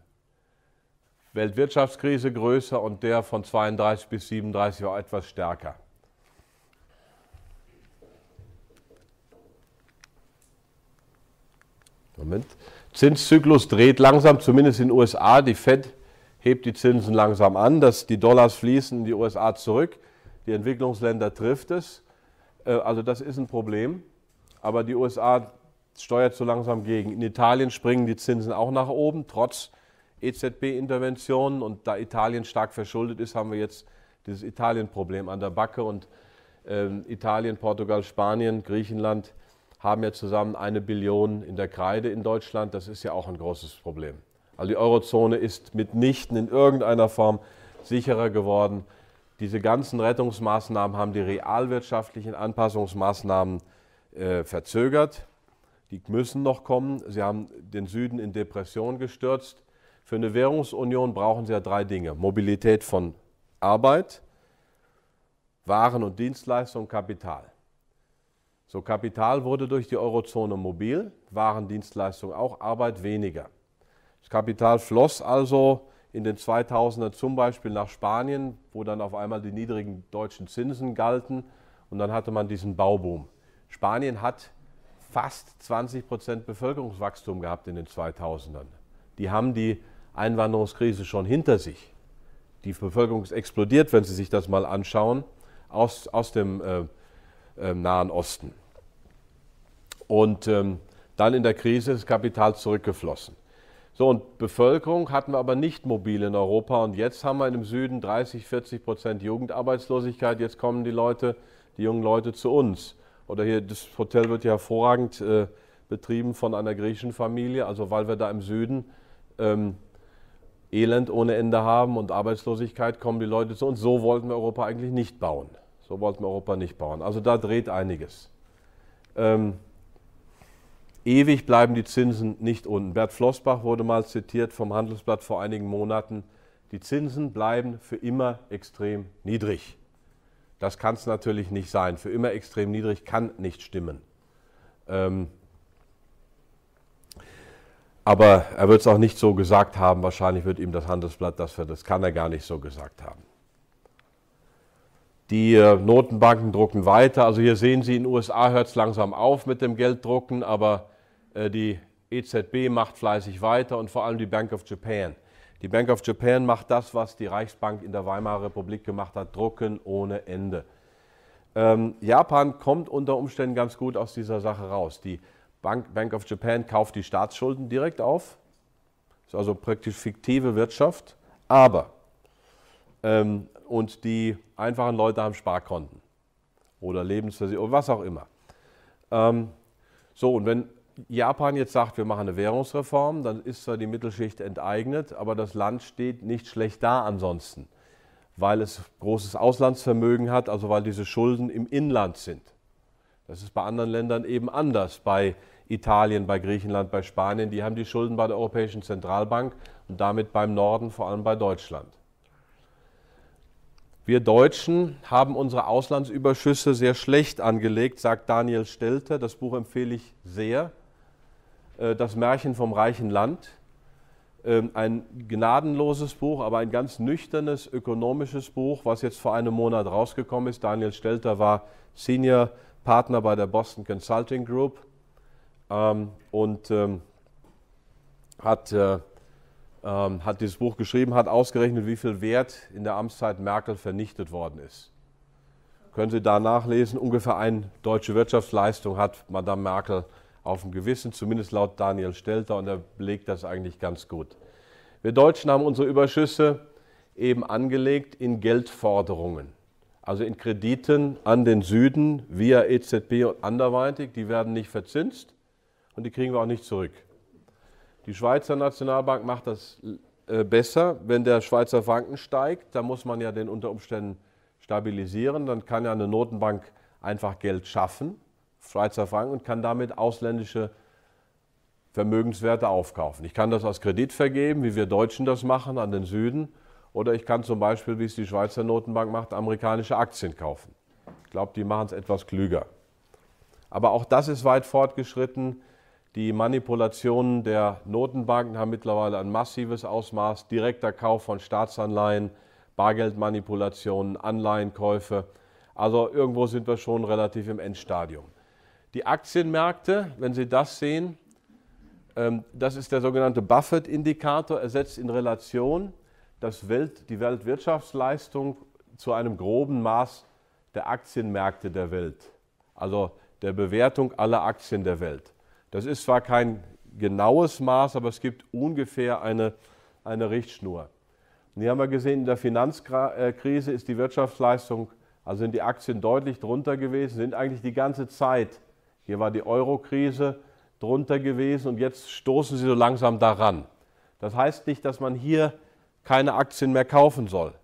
Weltwirtschaftskrise größer und der von 32 bis 37 war etwas stärker. Moment. Zinszyklus dreht langsam, zumindest in den USA. Die Fed hebt die Zinsen langsam an, dass die Dollars fließen in die USA zurück. Die Entwicklungsländer trifft es. Äh, also das ist ein Problem. Aber die USA steuert so langsam gegen. In Italien springen die Zinsen auch nach oben, trotz der EZB-Interventionen. Und da Italien stark verschuldet ist, haben wir jetzt dieses Italien-Problem an der Backe. Und ähm, Italien, Portugal, Spanien, Griechenland haben ja zusammen eine Billion in der Kreide in Deutschland. Das ist ja auch ein großes Problem. Also die Eurozone ist mitnichten in irgendeiner Form sicherer geworden. Diese ganzen Rettungsmaßnahmen haben die realwirtschaftlichen Anpassungsmaßnahmen äh, verzögert. Die müssen noch kommen. Sie haben den Süden in Depression gestürzt. Für eine Währungsunion brauchen Sie ja drei Dinge. Mobilität von Arbeit, Waren und Dienstleistungen, Kapital. So Kapital wurde durch die Eurozone mobil, Waren, Dienstleistungen auch, Arbeit weniger. Das Kapital floss also in den 2000er zum Beispiel nach Spanien, wo dann auf einmal die niedrigen deutschen Zinsen galten und dann hatte man diesen Bauboom. Spanien hat fast 20 Prozent Bevölkerungswachstum gehabt in den 2000ern. Die haben die Einwanderungskrise schon hinter sich. Die Bevölkerung ist explodiert, wenn Sie sich das mal anschauen, aus, aus dem äh, äh, Nahen Osten. Und ähm, dann in der Krise ist Kapital zurückgeflossen. So, und Bevölkerung hatten wir aber nicht mobil in Europa. Und jetzt haben wir im Süden 30, 40 Prozent Jugendarbeitslosigkeit. Jetzt kommen die Leute, die jungen Leute zu uns. Oder hier, das Hotel wird ja hervorragend äh, betrieben von einer griechischen Familie, also weil wir da im Süden ähm, Elend ohne Ende haben und Arbeitslosigkeit, kommen die Leute zu uns. So wollten wir Europa eigentlich nicht bauen. So wollten wir Europa nicht bauen. Also da dreht einiges. Ähm, ewig bleiben die Zinsen nicht unten. Bert Flossbach wurde mal zitiert vom Handelsblatt vor einigen Monaten. Die Zinsen bleiben für immer extrem niedrig. Das kann es natürlich nicht sein. Für immer extrem niedrig kann nicht stimmen. Ähm, aber er wird es auch nicht so gesagt haben. Wahrscheinlich wird ihm das Handelsblatt das für das kann er gar nicht so gesagt haben. Die äh, Notenbanken drucken weiter. Also hier sehen Sie, in den USA hört es langsam auf mit dem Gelddrucken, aber äh, die EZB macht fleißig weiter und vor allem die Bank of Japan. Die Bank of Japan macht das, was die Reichsbank in der Weimarer Republik gemacht hat, drucken ohne Ende. Ähm, Japan kommt unter Umständen ganz gut aus dieser Sache raus. Die Bank, Bank of Japan kauft die Staatsschulden direkt auf. Ist also praktisch fiktive Wirtschaft. Aber, ähm, und die einfachen Leute haben Sparkonten oder Lebensversicherung, was auch immer. Ähm, so, und wenn Japan jetzt sagt, wir machen eine Währungsreform, dann ist zwar die Mittelschicht enteignet, aber das Land steht nicht schlecht da ansonsten, weil es großes Auslandsvermögen hat, also weil diese Schulden im Inland sind. Das ist bei anderen Ländern eben anders. Bei Italien, bei Griechenland, bei Spanien, die haben die Schulden bei der Europäischen Zentralbank und damit beim Norden, vor allem bei Deutschland. Wir Deutschen haben unsere Auslandsüberschüsse sehr schlecht angelegt, sagt Daniel Stelter. Das Buch empfehle ich sehr. Äh, das Märchen vom reichen Land. Ähm, ein gnadenloses Buch, aber ein ganz nüchternes ökonomisches Buch, was jetzt vor einem Monat rausgekommen ist. Daniel Stelter war Senior Partner bei der Boston Consulting Group ähm, und ähm, hat, äh, ähm, hat dieses Buch geschrieben, hat ausgerechnet, wie viel Wert in der Amtszeit Merkel vernichtet worden ist. Können Sie da nachlesen, ungefähr eine deutsche Wirtschaftsleistung hat Madame Merkel auf dem Gewissen, zumindest laut Daniel Stelter, und er belegt das eigentlich ganz gut. Wir Deutschen haben unsere Überschüsse eben angelegt in Geldforderungen, also in Krediten an den Süden via EZB und anderweitig. Die werden nicht verzinst, und die kriegen wir auch nicht zurück. Die Schweizer Nationalbank macht das äh, besser. Wenn der Schweizer Franken steigt, dann muss man ja den unter Umständen stabilisieren. Dann kann ja eine Notenbank einfach Geld schaffen, Schweizer Franken, und kann damit ausländische Vermögenswerte aufkaufen. Ich kann das als Kredit vergeben, wie wir Deutschen das machen, an den Süden. Oder ich kann zum Beispiel, wie es die Schweizer Notenbank macht, amerikanische Aktien kaufen. Ich glaube, die machen es etwas klüger. Aber auch das ist weit fortgeschritten. Die Manipulationen der Notenbanken haben mittlerweile ein massives Ausmaß. Direkter Kauf von Staatsanleihen, Bargeldmanipulationen, Anleihenkäufe. Also irgendwo sind wir schon relativ im Endstadium. Die Aktienmärkte, wenn Sie das sehen, ähm, das ist der sogenannte Buffett-Indikator. Er setzt in Relation das Welt, die Weltwirtschaftsleistung zu einem groben Maß der Aktienmärkte der Welt, also der Bewertung aller Aktien der Welt. Das ist zwar kein genaues Maß, aber es gibt ungefähr eine, eine Richtschnur. Und hier haben wir gesehen, in der Finanzkrise ist die Wirtschaftsleistung, also sind die Aktien deutlich drunter gewesen, sind eigentlich die ganze Zeit, hier war die Euro-Krise drunter gewesen und jetzt stoßen sie so langsam daran. Das heißt nicht, dass man hier keine Aktien mehr kaufen soll.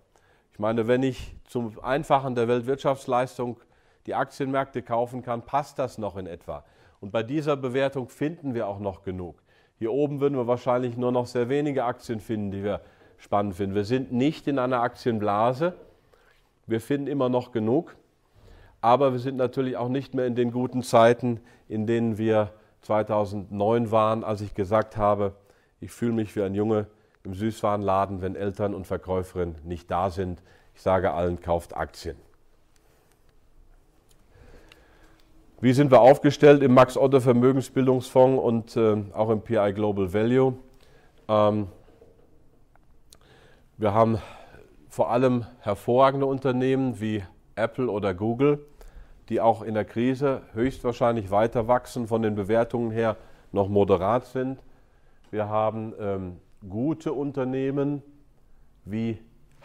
Ich meine, wenn ich zum Einfachen der Weltwirtschaftsleistung die Aktienmärkte kaufen kann, passt das noch in etwa. Und bei dieser Bewertung finden wir auch noch genug. Hier oben würden wir wahrscheinlich nur noch sehr wenige Aktien finden, die wir spannend finden. Wir sind nicht in einer Aktienblase. Wir finden immer noch genug. Aber wir sind natürlich auch nicht mehr in den guten Zeiten, in denen wir 2009 waren, als ich gesagt habe, ich fühle mich wie ein Junge im Süßwarenladen, wenn Eltern und Verkäuferin nicht da sind. Ich sage allen, kauft Aktien. Wie sind wir aufgestellt im Max Otto Vermögensbildungsfonds und äh, auch im PI Global Value? Ähm, wir haben vor allem hervorragende Unternehmen wie Apple oder Google, die auch in der Krise höchstwahrscheinlich weiter wachsen, von den Bewertungen her noch moderat sind. Wir haben ähm, gute Unternehmen wie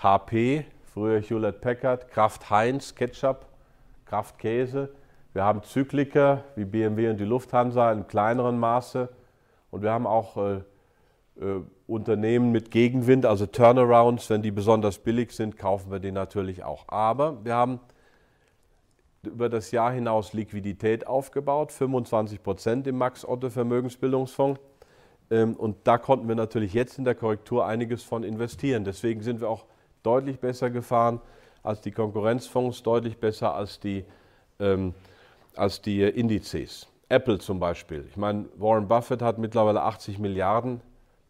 HP, früher Hewlett Packard, Kraft Heinz Ketchup, Kraft Käse wir haben Zykliker wie BMW und die Lufthansa in kleineren Maße. Und wir haben auch äh, äh, Unternehmen mit Gegenwind, also Turnarounds, wenn die besonders billig sind, kaufen wir die natürlich auch. Aber wir haben über das Jahr hinaus Liquidität aufgebaut, 25 Prozent im Max Otto Vermögensbildungsfonds. Ähm, und da konnten wir natürlich jetzt in der Korrektur einiges von investieren. Deswegen sind wir auch deutlich besser gefahren als die Konkurrenzfonds, deutlich besser als die ähm, als die Indizes. Apple zum Beispiel. Ich meine, Warren Buffett hat mittlerweile 80 Milliarden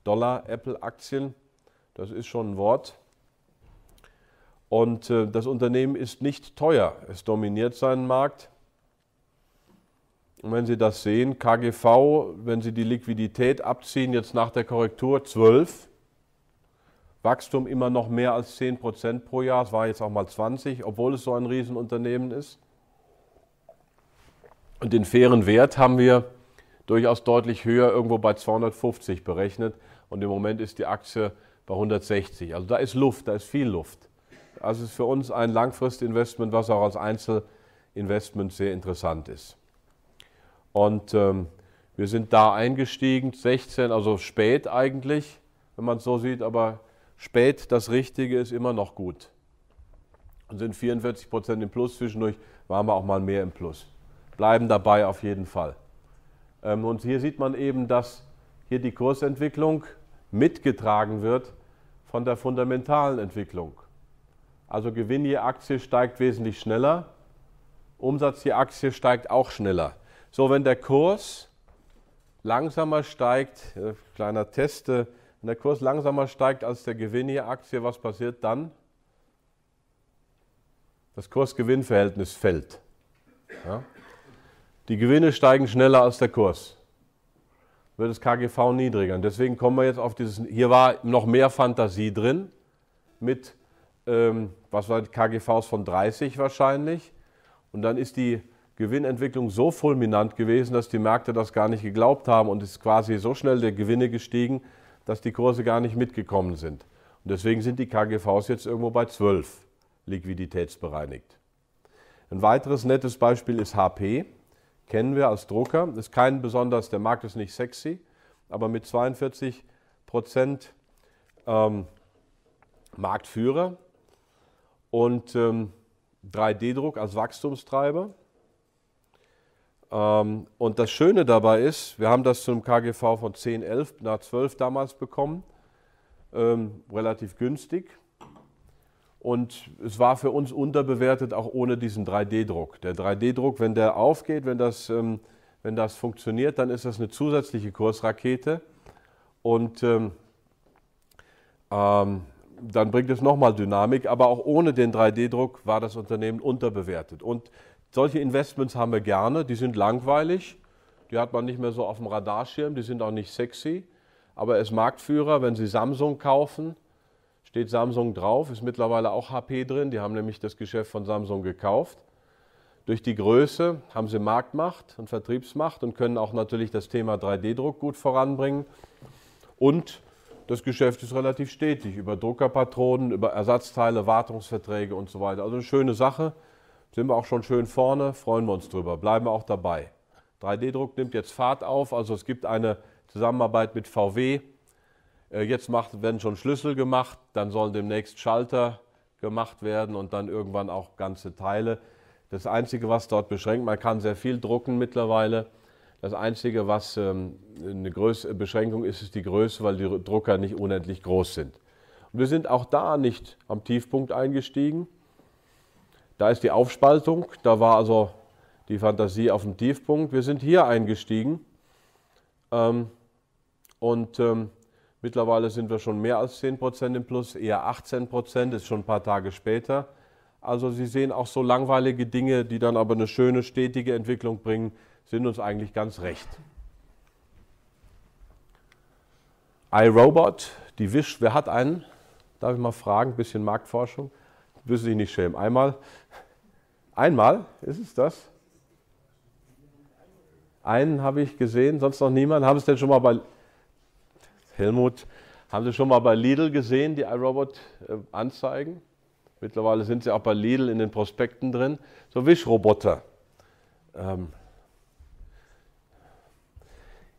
Dollar Apple-Aktien. Das ist schon ein Wort. Und äh, das Unternehmen ist nicht teuer. Es dominiert seinen Markt. Und wenn Sie das sehen, KGV, wenn Sie die Liquidität abziehen, jetzt nach der Korrektur 12, Wachstum immer noch mehr als 10 Prozent pro Jahr, es war jetzt auch mal 20, obwohl es so ein Riesenunternehmen ist. Und den fairen Wert haben wir durchaus deutlich höher, irgendwo bei 250 berechnet. Und im Moment ist die Aktie bei 160. Also da ist Luft, da ist viel Luft. Also es ist für uns ein Langfristinvestment, was auch als Einzelinvestment sehr interessant ist. Und ähm, wir sind da eingestiegen, 16, also spät eigentlich, wenn man es so sieht, aber spät das Richtige ist immer noch gut. Und sind 44 Prozent im Plus, zwischendurch waren wir auch mal mehr im Plus bleiben dabei auf jeden Fall. Ähm, und hier sieht man eben, dass hier die Kursentwicklung mitgetragen wird von der fundamentalen Entwicklung. Also Gewinn je Aktie steigt wesentlich schneller, Umsatz je Aktie steigt auch schneller. So, wenn der Kurs langsamer steigt, äh, kleiner Test, äh, wenn der Kurs langsamer steigt als der Gewinn je Aktie, was passiert dann? Das Kurs-Gewinn-Verhältnis fällt. Ja? Die Gewinne steigen schneller als der Kurs. Wird das KGV niedriger. Und deswegen kommen wir jetzt auf dieses. Hier war noch mehr Fantasie drin mit, ähm, was war die KGVs von 30 wahrscheinlich. Und dann ist die Gewinnentwicklung so fulminant gewesen, dass die Märkte das gar nicht geglaubt haben und ist quasi so schnell der Gewinne gestiegen, dass die Kurse gar nicht mitgekommen sind. Und deswegen sind die KGVs jetzt irgendwo bei 12 liquiditätsbereinigt. Ein weiteres nettes Beispiel ist HP kennen wir als Drucker. Ist kein besonders, der Markt ist nicht sexy, aber mit 42 Prozent ähm, Marktführer und ähm, 3D-Druck als Wachstumstreiber. Ähm, und das Schöne dabei ist, wir haben das zum KGV von 10, 11 nach 12 damals bekommen, ähm, relativ günstig. Und es war für uns unterbewertet, auch ohne diesen 3D-Druck. Der 3D-Druck, wenn der aufgeht, wenn das, ähm, wenn das funktioniert, dann ist das eine zusätzliche Kursrakete. Und ähm, ähm, dann bringt es nochmal Dynamik. Aber auch ohne den 3D-Druck war das Unternehmen unterbewertet. Und solche Investments haben wir gerne. Die sind langweilig. Die hat man nicht mehr so auf dem Radarschirm. Die sind auch nicht sexy. Aber als Marktführer, wenn Sie Samsung kaufen, steht Samsung drauf, ist mittlerweile auch HP drin. Die haben nämlich das Geschäft von Samsung gekauft. Durch die Größe haben sie Marktmacht und Vertriebsmacht und können auch natürlich das Thema 3D-Druck gut voranbringen. Und das Geschäft ist relativ stetig über Druckerpatronen, über Ersatzteile, Wartungsverträge und so weiter. Also eine schöne Sache. Sind wir auch schon schön vorne, freuen wir uns drüber, bleiben wir auch dabei. 3D-Druck nimmt jetzt Fahrt auf, also es gibt eine Zusammenarbeit mit VW, äh, jetzt macht, werden schon Schlüssel gemacht, dann sollen demnächst Schalter gemacht werden und dann irgendwann auch ganze Teile. Das Einzige, was dort beschränkt, man kann sehr viel drucken mittlerweile. Das Einzige, was ähm, eine Größe, Beschränkung ist, ist die Größe, weil die Drucker nicht unendlich groß sind. Und wir sind auch da nicht am Tiefpunkt eingestiegen. Da ist die Aufspaltung, da war also die Fantasie auf dem Tiefpunkt. Wir sind hier eingestiegen. Ähm, und ähm, Mittlerweile sind wir schon mehr als 10 im Plus, eher 18 ist schon ein paar Tage später. Also Sie sehen auch so langweilige Dinge, die dann aber eine schöne, stetige Entwicklung bringen, sind uns eigentlich ganz recht. iRobot, die Wisch, wer hat einen? Darf ich mal fragen, ein bisschen Marktforschung? Müssen Sie nicht schämen. Einmal, einmal ist es das? Einen habe ich gesehen, sonst noch niemand. Haben Sie es denn schon mal bei Helmut, haben Sie schon mal bei Lidl gesehen, die iRobot-Anzeigen? Äh, Mittlerweile sind sie auch bei Lidl in den Prospekten drin. So Wischroboter. Ähm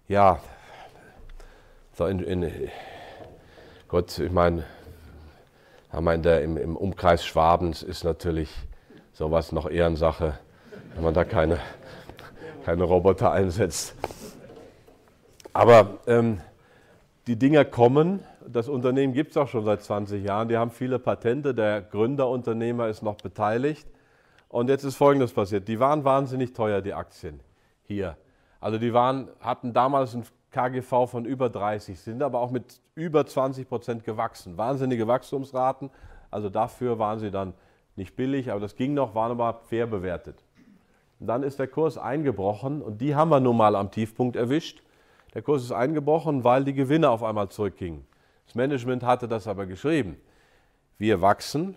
ja, so in, in Gott, ich meine, haben wir im, im Umkreis Schwabens ist natürlich sowas noch Ehrensache, wenn man da keine, keine Roboter einsetzt. Aber ähm, die Dinger kommen. Das Unternehmen gibt es auch schon seit 20 Jahren. Die haben viele Patente. Der Gründerunternehmer ist noch beteiligt. Und jetzt ist Folgendes passiert. Die waren wahnsinnig teuer, die Aktien hier. Also die waren, hatten damals ein KGV von über 30, sind aber auch mit über 20 Prozent gewachsen. Wahnsinnige Wachstumsraten. Also dafür waren sie dann nicht billig, aber das ging noch, waren aber fair bewertet. Und dann ist der Kurs eingebrochen und die haben wir nun mal am Tiefpunkt erwischt. Der Kurs ist eingebrochen, weil die Gewinne auf einmal zurückgingen. Das Management hatte das aber geschrieben. Wir wachsen,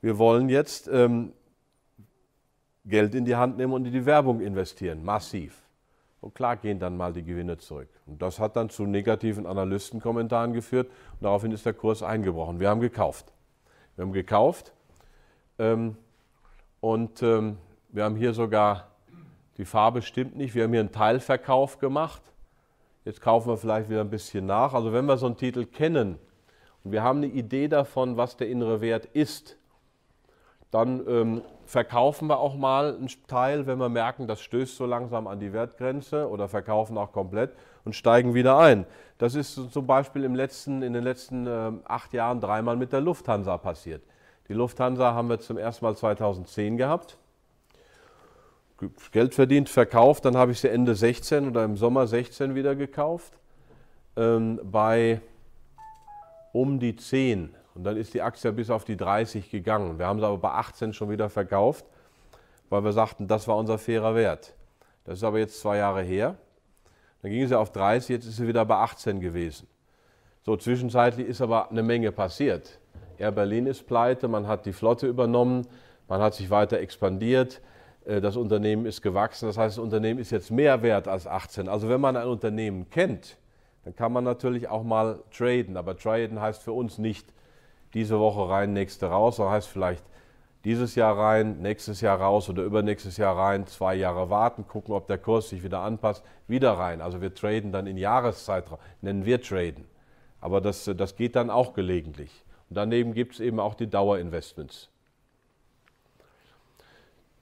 wir wollen jetzt ähm, Geld in die Hand nehmen und in die Werbung investieren, massiv. Und klar gehen dann mal die Gewinne zurück. Und das hat dann zu negativen Analystenkommentaren geführt und daraufhin ist der Kurs eingebrochen. Wir haben gekauft. Wir haben gekauft ähm, und ähm, wir haben hier sogar, die Farbe stimmt nicht, wir haben hier einen Teilverkauf gemacht Jetzt kaufen wir vielleicht wieder ein bisschen nach. Also wenn wir so einen Titel kennen und wir haben eine Idee davon, was der innere Wert ist, dann ähm, verkaufen wir auch mal einen Teil, wenn wir merken, das stößt so langsam an die Wertgrenze oder verkaufen auch komplett und steigen wieder ein. Das ist zum Beispiel im letzten, in den letzten ähm, acht Jahren dreimal mit der Lufthansa passiert. Die Lufthansa haben wir zum ersten Mal 2010 gehabt. Geld verdient, verkauft, dann habe ich sie Ende 16 oder im Sommer 16 wieder gekauft ähm, bei um die 10. Und dann ist die Aktie bis auf die 30 gegangen. Wir haben sie aber bei 18 schon wieder verkauft, weil wir sagten, das war unser fairer Wert. Das ist aber jetzt zwei Jahre her. Dann ging sie auf 30, jetzt ist sie wieder bei 18 gewesen. So, zwischenzeitlich ist aber eine Menge passiert. Air Berlin ist pleite, man hat die Flotte übernommen, man hat sich weiter expandiert. Äh, das Unternehmen ist gewachsen, das heißt, das Unternehmen ist jetzt mehr wert als 18. Also wenn man ein Unternehmen kennt, dann kann man natürlich auch mal traden, aber traden heißt für uns nicht diese Woche rein, nächste raus, sondern heißt vielleicht dieses Jahr rein, nächstes Jahr raus oder übernächstes Jahr rein, zwei Jahre warten, gucken, ob der Kurs sich wieder anpasst, wieder rein. Also wir traden dann in Jahreszeitraum, nennen wir traden. Aber das, das geht dann auch gelegentlich. Und daneben gibt es eben auch die Dauerinvestments.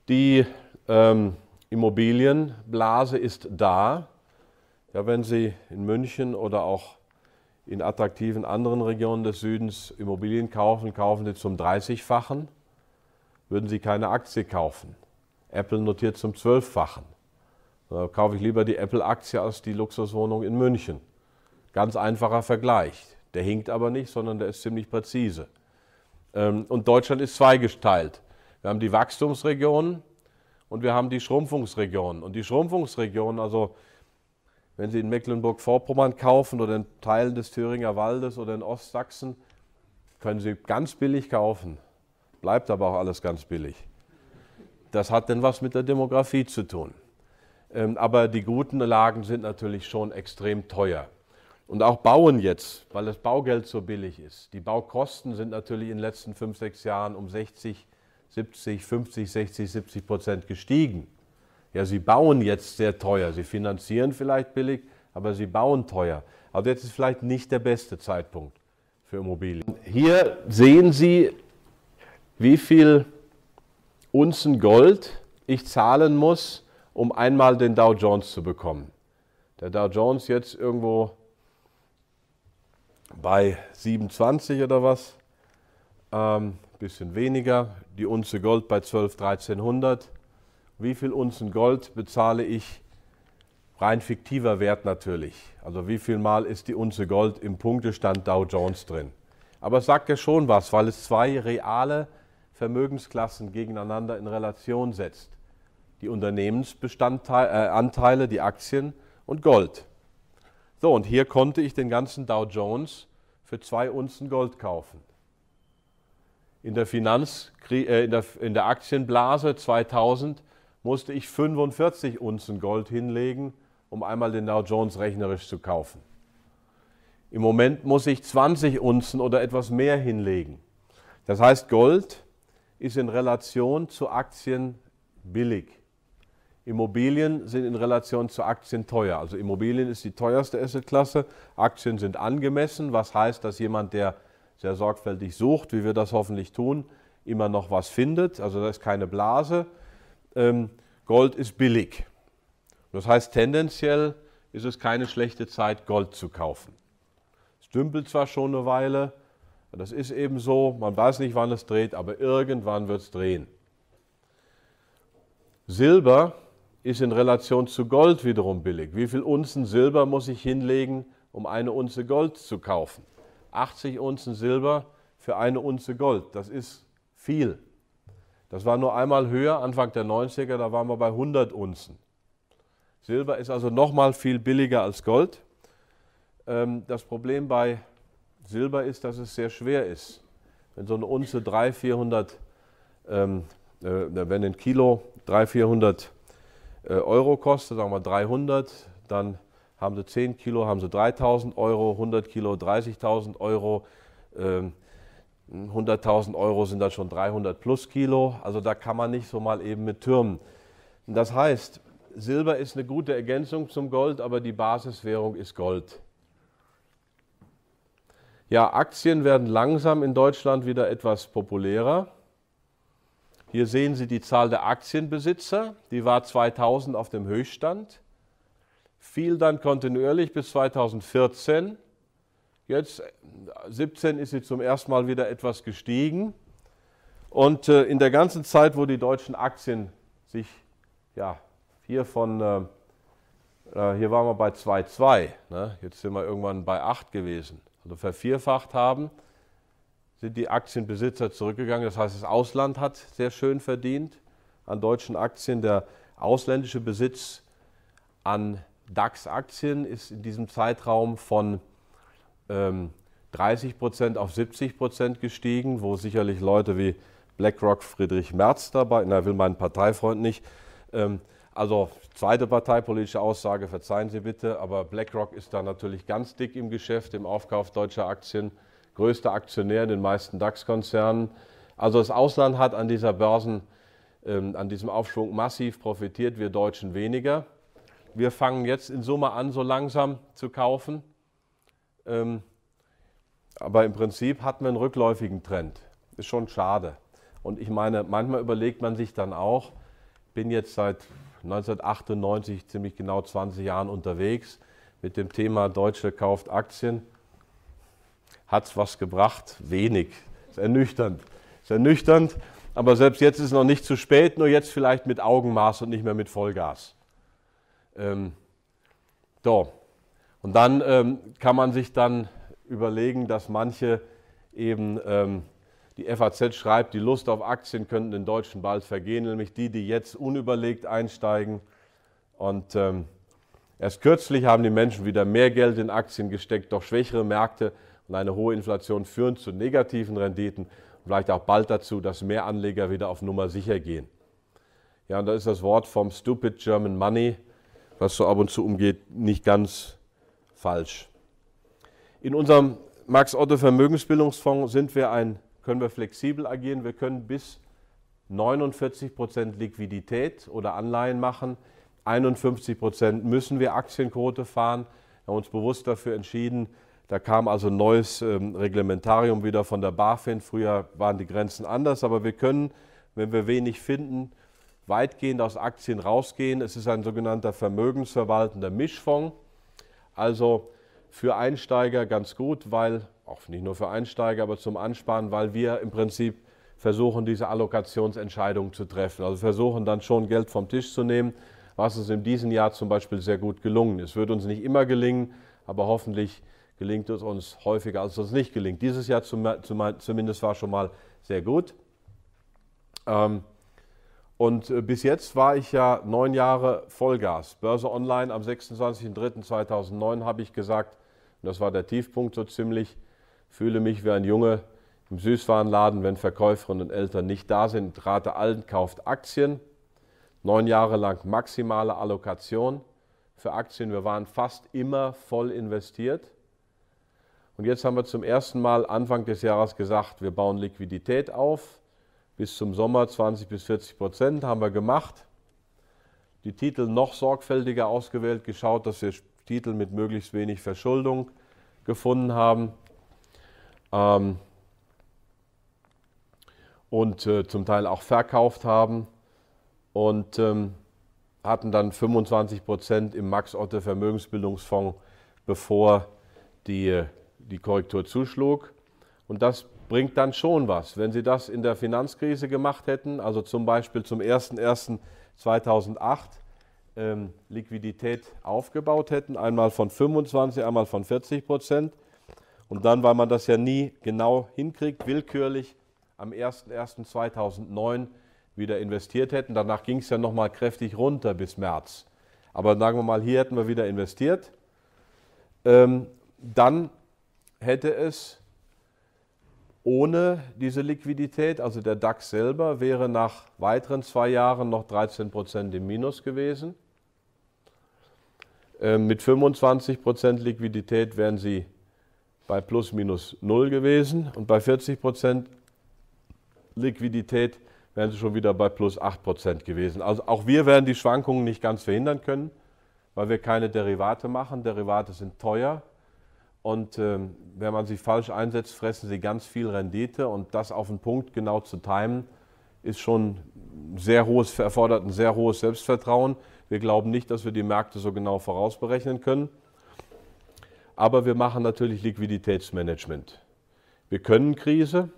Die ähm, Immobilienblase ist da. Ja, wenn Sie in München oder auch in attraktiven anderen Regionen des Südens Immobilien kaufen, kaufen Sie zum 30-fachen, würden Sie keine Aktie kaufen. Apple notiert zum 12-fachen. Da kaufe ich lieber die Apple-Aktie als die Luxuswohnung in München. Ganz einfacher Vergleich. Der hinkt aber nicht, sondern der ist ziemlich präzise. Ähm, und Deutschland ist zweigeteilt. Wir haben die Wachstumsregionen und wir haben die Schrumpfungsregionen. Und die Schrumpfungsregionen, also wenn Sie in Mecklenburg-Vorpommern kaufen oder in Teilen des Thüringer Waldes oder in Ostsachsen, können Sie ganz billig kaufen. Bleibt aber auch alles ganz billig. Das hat denn was mit der Demografie zu tun. Ähm, aber die guten Lagen sind natürlich schon extrem teuer. Und auch bauen jetzt, weil das Baugeld so billig ist. Die Baukosten sind natürlich in den letzten fünf, sechs Jahren um 60 70, 50, 60, 70 Prozent gestiegen. Ja, sie bauen jetzt sehr teuer. Sie finanzieren vielleicht billig, aber sie bauen teuer. Also jetzt ist vielleicht nicht der beste Zeitpunkt für Immobilien. Hier sehen Sie, wie viel Unzen Gold ich zahlen muss, um einmal den Dow Jones zu bekommen. Der Dow Jones jetzt irgendwo bei 27 oder was. Ähm, bisschen weniger, die Unze Gold bei 12, 1300. Wie viel Unzen Gold bezahle ich? Rein fiktiver Wert natürlich. Also wie viel Mal ist die Unze Gold im Punktestand Dow Jones drin? Aber es sagt ja schon was, weil es zwei reale Vermögensklassen gegeneinander in Relation setzt. Die Unternehmensanteile, äh, die Aktien und Gold. So, und hier konnte ich den ganzen Dow Jones für zwei Unzen Gold kaufen in der, Finanz, äh, in der, in der Aktienblase 2000 musste ich 45 Unzen Gold hinlegen, um einmal den Dow Jones rechnerisch zu kaufen. Im Moment muss ich 20 Unzen oder etwas mehr hinlegen. Das heißt, Gold ist in Relation zu Aktien billig. Immobilien sind in Relation zu Aktien teuer. Also Immobilien ist die teuerste Assetklasse, Aktien sind angemessen, was heißt, dass jemand, der sehr sorgfältig sucht, wie wir das hoffentlich tun, immer noch was findet. Also da ist keine Blase. Ähm, Gold ist billig. Das heißt, tendenziell ist es keine schlechte Zeit, Gold zu kaufen. Es dümpelt zwar schon eine Weile, das ist eben so, man weiß nicht, wann es dreht, aber irgendwann wird es drehen. Silber ist in Relation zu Gold wiederum billig. Wie viel Unzen Silber muss ich hinlegen, um eine Unze Gold zu kaufen? 80 Unzen Silber für eine Unze Gold. Das ist viel. Das war nur einmal höher, Anfang der 90er, da waren wir bei 100 Unzen. Silber ist also nochmal viel billiger als Gold. Ähm, das Problem bei Silber ist, dass es sehr schwer ist. Wenn so eine Unze 300, 400, ähm, äh, wenn ein Kilo 300, 400 äh, Euro kostet, sagen wir 300, dann haben sie 10 Kilo, haben sie 3000 Euro, 100 Kilo 30.000 Euro. Ähm, 100.000 Euro sind dann schon 300 plus Kilo. Also da kann man nicht so mal eben mit türmen. Das heißt, Silber ist eine gute Ergänzung zum Gold, aber die Basiswährung ist Gold. Ja, Aktien werden langsam in Deutschland wieder etwas populärer. Hier sehen Sie die Zahl der Aktienbesitzer. Die war 2000 auf dem Höchststand fiel dann kontinuierlich bis 2014. Jetzt 2017 ist sie zum ersten Mal wieder etwas gestiegen. Und äh, in der ganzen Zeit, wo die deutschen Aktien sich ja, hier von, äh, äh hier waren wir bei 2,2, ne? jetzt sind wir irgendwann bei 8 gewesen, also vervierfacht haben, sind die Aktienbesitzer zurückgegangen. Das heißt, das Ausland hat sehr schön verdient an deutschen Aktien, der ausländische Besitz an DAX-Aktien ist in diesem Zeitraum von ähm, 30 Prozent auf 70 Prozent gestiegen, wo sicherlich Leute wie BlackRock, Friedrich Merz dabei, na, will mein Parteifreund nicht. Ähm, also zweite parteipolitische Aussage, verzeihen Sie bitte, aber BlackRock ist da natürlich ganz dick im Geschäft, im Aufkauf deutscher Aktien, größter Aktionär in den meisten DAX-Konzernen. Also das Ausland hat an dieser Börsen, ähm, an diesem Aufschwung massiv profitiert, wir Deutschen weniger wir fangen jetzt in Summe an, so langsam zu kaufen. Ähm, aber im Prinzip hatten wir einen rückläufigen Trend. Ist schon schade. Und ich meine, manchmal überlegt man sich dann auch, bin jetzt seit 1998 ziemlich genau 20 Jahren unterwegs mit dem Thema Deutsche kauft Aktien. Hat es was gebracht? Wenig. Ist ernüchternd. Ist ernüchternd. Aber selbst jetzt ist es noch nicht zu spät, nur jetzt vielleicht mit Augenmaß und nicht mehr mit Vollgas. Ähm, so. Und dann ähm, kann man sich dann überlegen, dass manche eben ähm, die FAZ schreibt, die Lust auf Aktien könnten den Deutschen bald vergehen, nämlich die, die jetzt unüberlegt einsteigen. Und ähm, erst kürzlich haben die Menschen wieder mehr Geld in Aktien gesteckt, doch schwächere Märkte und eine hohe Inflation führen zu negativen Renditen und vielleicht auch bald dazu, dass mehr Anleger wieder auf Nummer sicher gehen. Ja, und da ist das Wort vom Stupid German Money was so ab und zu umgeht, nicht ganz falsch. In unserem Max Otto Vermögensbildungsfonds sind wir ein, können wir flexibel agieren. Wir können bis 49 Prozent Liquidität oder Anleihen machen. 51 Prozent müssen wir Aktienquote fahren. Wir haben uns bewusst dafür entschieden. Da kam also ein neues ähm, Reglementarium wieder von der BaFin. Früher waren die Grenzen anders, aber wir können, wenn wir wenig finden, weitgehend aus Aktien rausgehen. Es ist ein sogenannter vermögensverwaltender Mischfonds. Also für Einsteiger ganz gut, weil, auch nicht nur für Einsteiger, aber zum Ansparen, weil wir im Prinzip versuchen, diese Allokationsentscheidung zu treffen. Also versuchen dann schon Geld vom Tisch zu nehmen, was uns in diesem Jahr zum Beispiel sehr gut gelungen ist. Wird uns nicht immer gelingen, aber hoffentlich gelingt es uns häufiger, als es uns nicht gelingt. Dieses Jahr zumindest war schon mal sehr gut. Ähm, und äh, bis jetzt war ich ja neun Jahre Vollgas. Börse Online am 26.03.2009 habe ich gesagt, und das war der Tiefpunkt so ziemlich, fühle mich wie ein Junge im Süßwarenladen, wenn Verkäuferinnen und Eltern nicht da sind, rate allen, kauft Aktien. Neun Jahre lang maximale Allokation für Aktien. Wir waren fast immer voll investiert. Und jetzt haben wir zum ersten Mal Anfang des Jahres gesagt, wir bauen Liquidität auf bis zum Sommer 20 bis 40 Prozent, haben wir gemacht. Die Titel noch sorgfältiger ausgewählt, geschaut, dass wir Titel mit möglichst wenig Verschuldung gefunden haben. Ähm, und äh, zum Teil auch verkauft haben und ähm, hatten dann 25 Prozent im Max Otte Vermögensbildungsfonds, bevor die, äh, die Korrektur zuschlug. Und das bringt dann schon was. Wenn Sie das in der Finanzkrise gemacht hätten, also zum Beispiel zum 01.01.2008 ähm, Liquidität aufgebaut hätten, einmal von 25, einmal von 40 Prozent und dann, weil man das ja nie genau hinkriegt, willkürlich am 01.01.2009 wieder investiert hätten. Danach ging es ja nochmal kräftig runter bis März. Aber sagen wir mal, hier hätten wir wieder investiert. Ähm, dann hätte es ohne diese Liquidität, also der DAX selber, wäre nach weiteren zwei Jahren noch 13 im Minus gewesen. Ähm, mit 25 Liquidität wären sie bei plus minus null gewesen und bei 40 Liquidität wären sie schon wieder bei plus 8 gewesen. Also auch wir werden die Schwankungen nicht ganz verhindern können, weil wir keine Derivate machen. Derivate sind teuer, und ähm, wenn man sie falsch einsetzt, fressen sie ganz viel Rendite. Und das auf den Punkt genau zu timen, ist schon sehr hohes, erfordert ein sehr hohes Selbstvertrauen. Wir glauben nicht, dass wir die Märkte so genau vorausberechnen können. Aber wir machen natürlich Liquiditätsmanagement. Wir können Krise.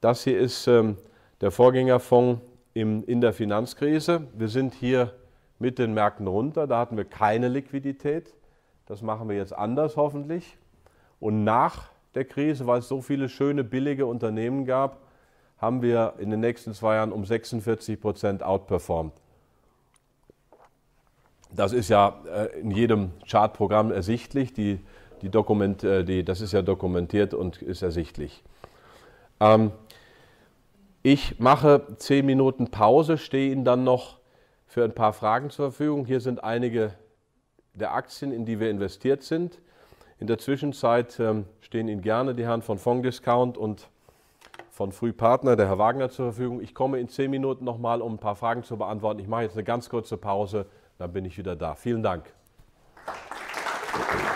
Das hier ist ähm, der Vorgängerfonds im, in der Finanzkrise. Wir sind hier mit den Märkten runter. Da hatten wir keine Liquidität. Das machen wir jetzt anders hoffentlich. Und nach der Krise, weil es so viele schöne, billige Unternehmen gab, haben wir in den nächsten zwei Jahren um 46 Prozent outperformed. Das ist ja äh, in jedem Chartprogramm ersichtlich. Die, die Dokument, äh, die, das ist ja dokumentiert und ist ersichtlich. Ähm, ich mache zehn Minuten Pause, stehe Ihnen dann noch für ein paar Fragen zur Verfügung. Hier sind einige der Aktien, in die wir investiert sind. In der Zwischenzeit ähm, stehen Ihnen gerne die Herren von Fong Discount und von Frühpartner, der Herr Wagner, zur Verfügung. Ich komme in zehn Minuten nochmal, um ein paar Fragen zu beantworten. Ich mache jetzt eine ganz kurze Pause, dann bin ich wieder da. Vielen Dank. Applaus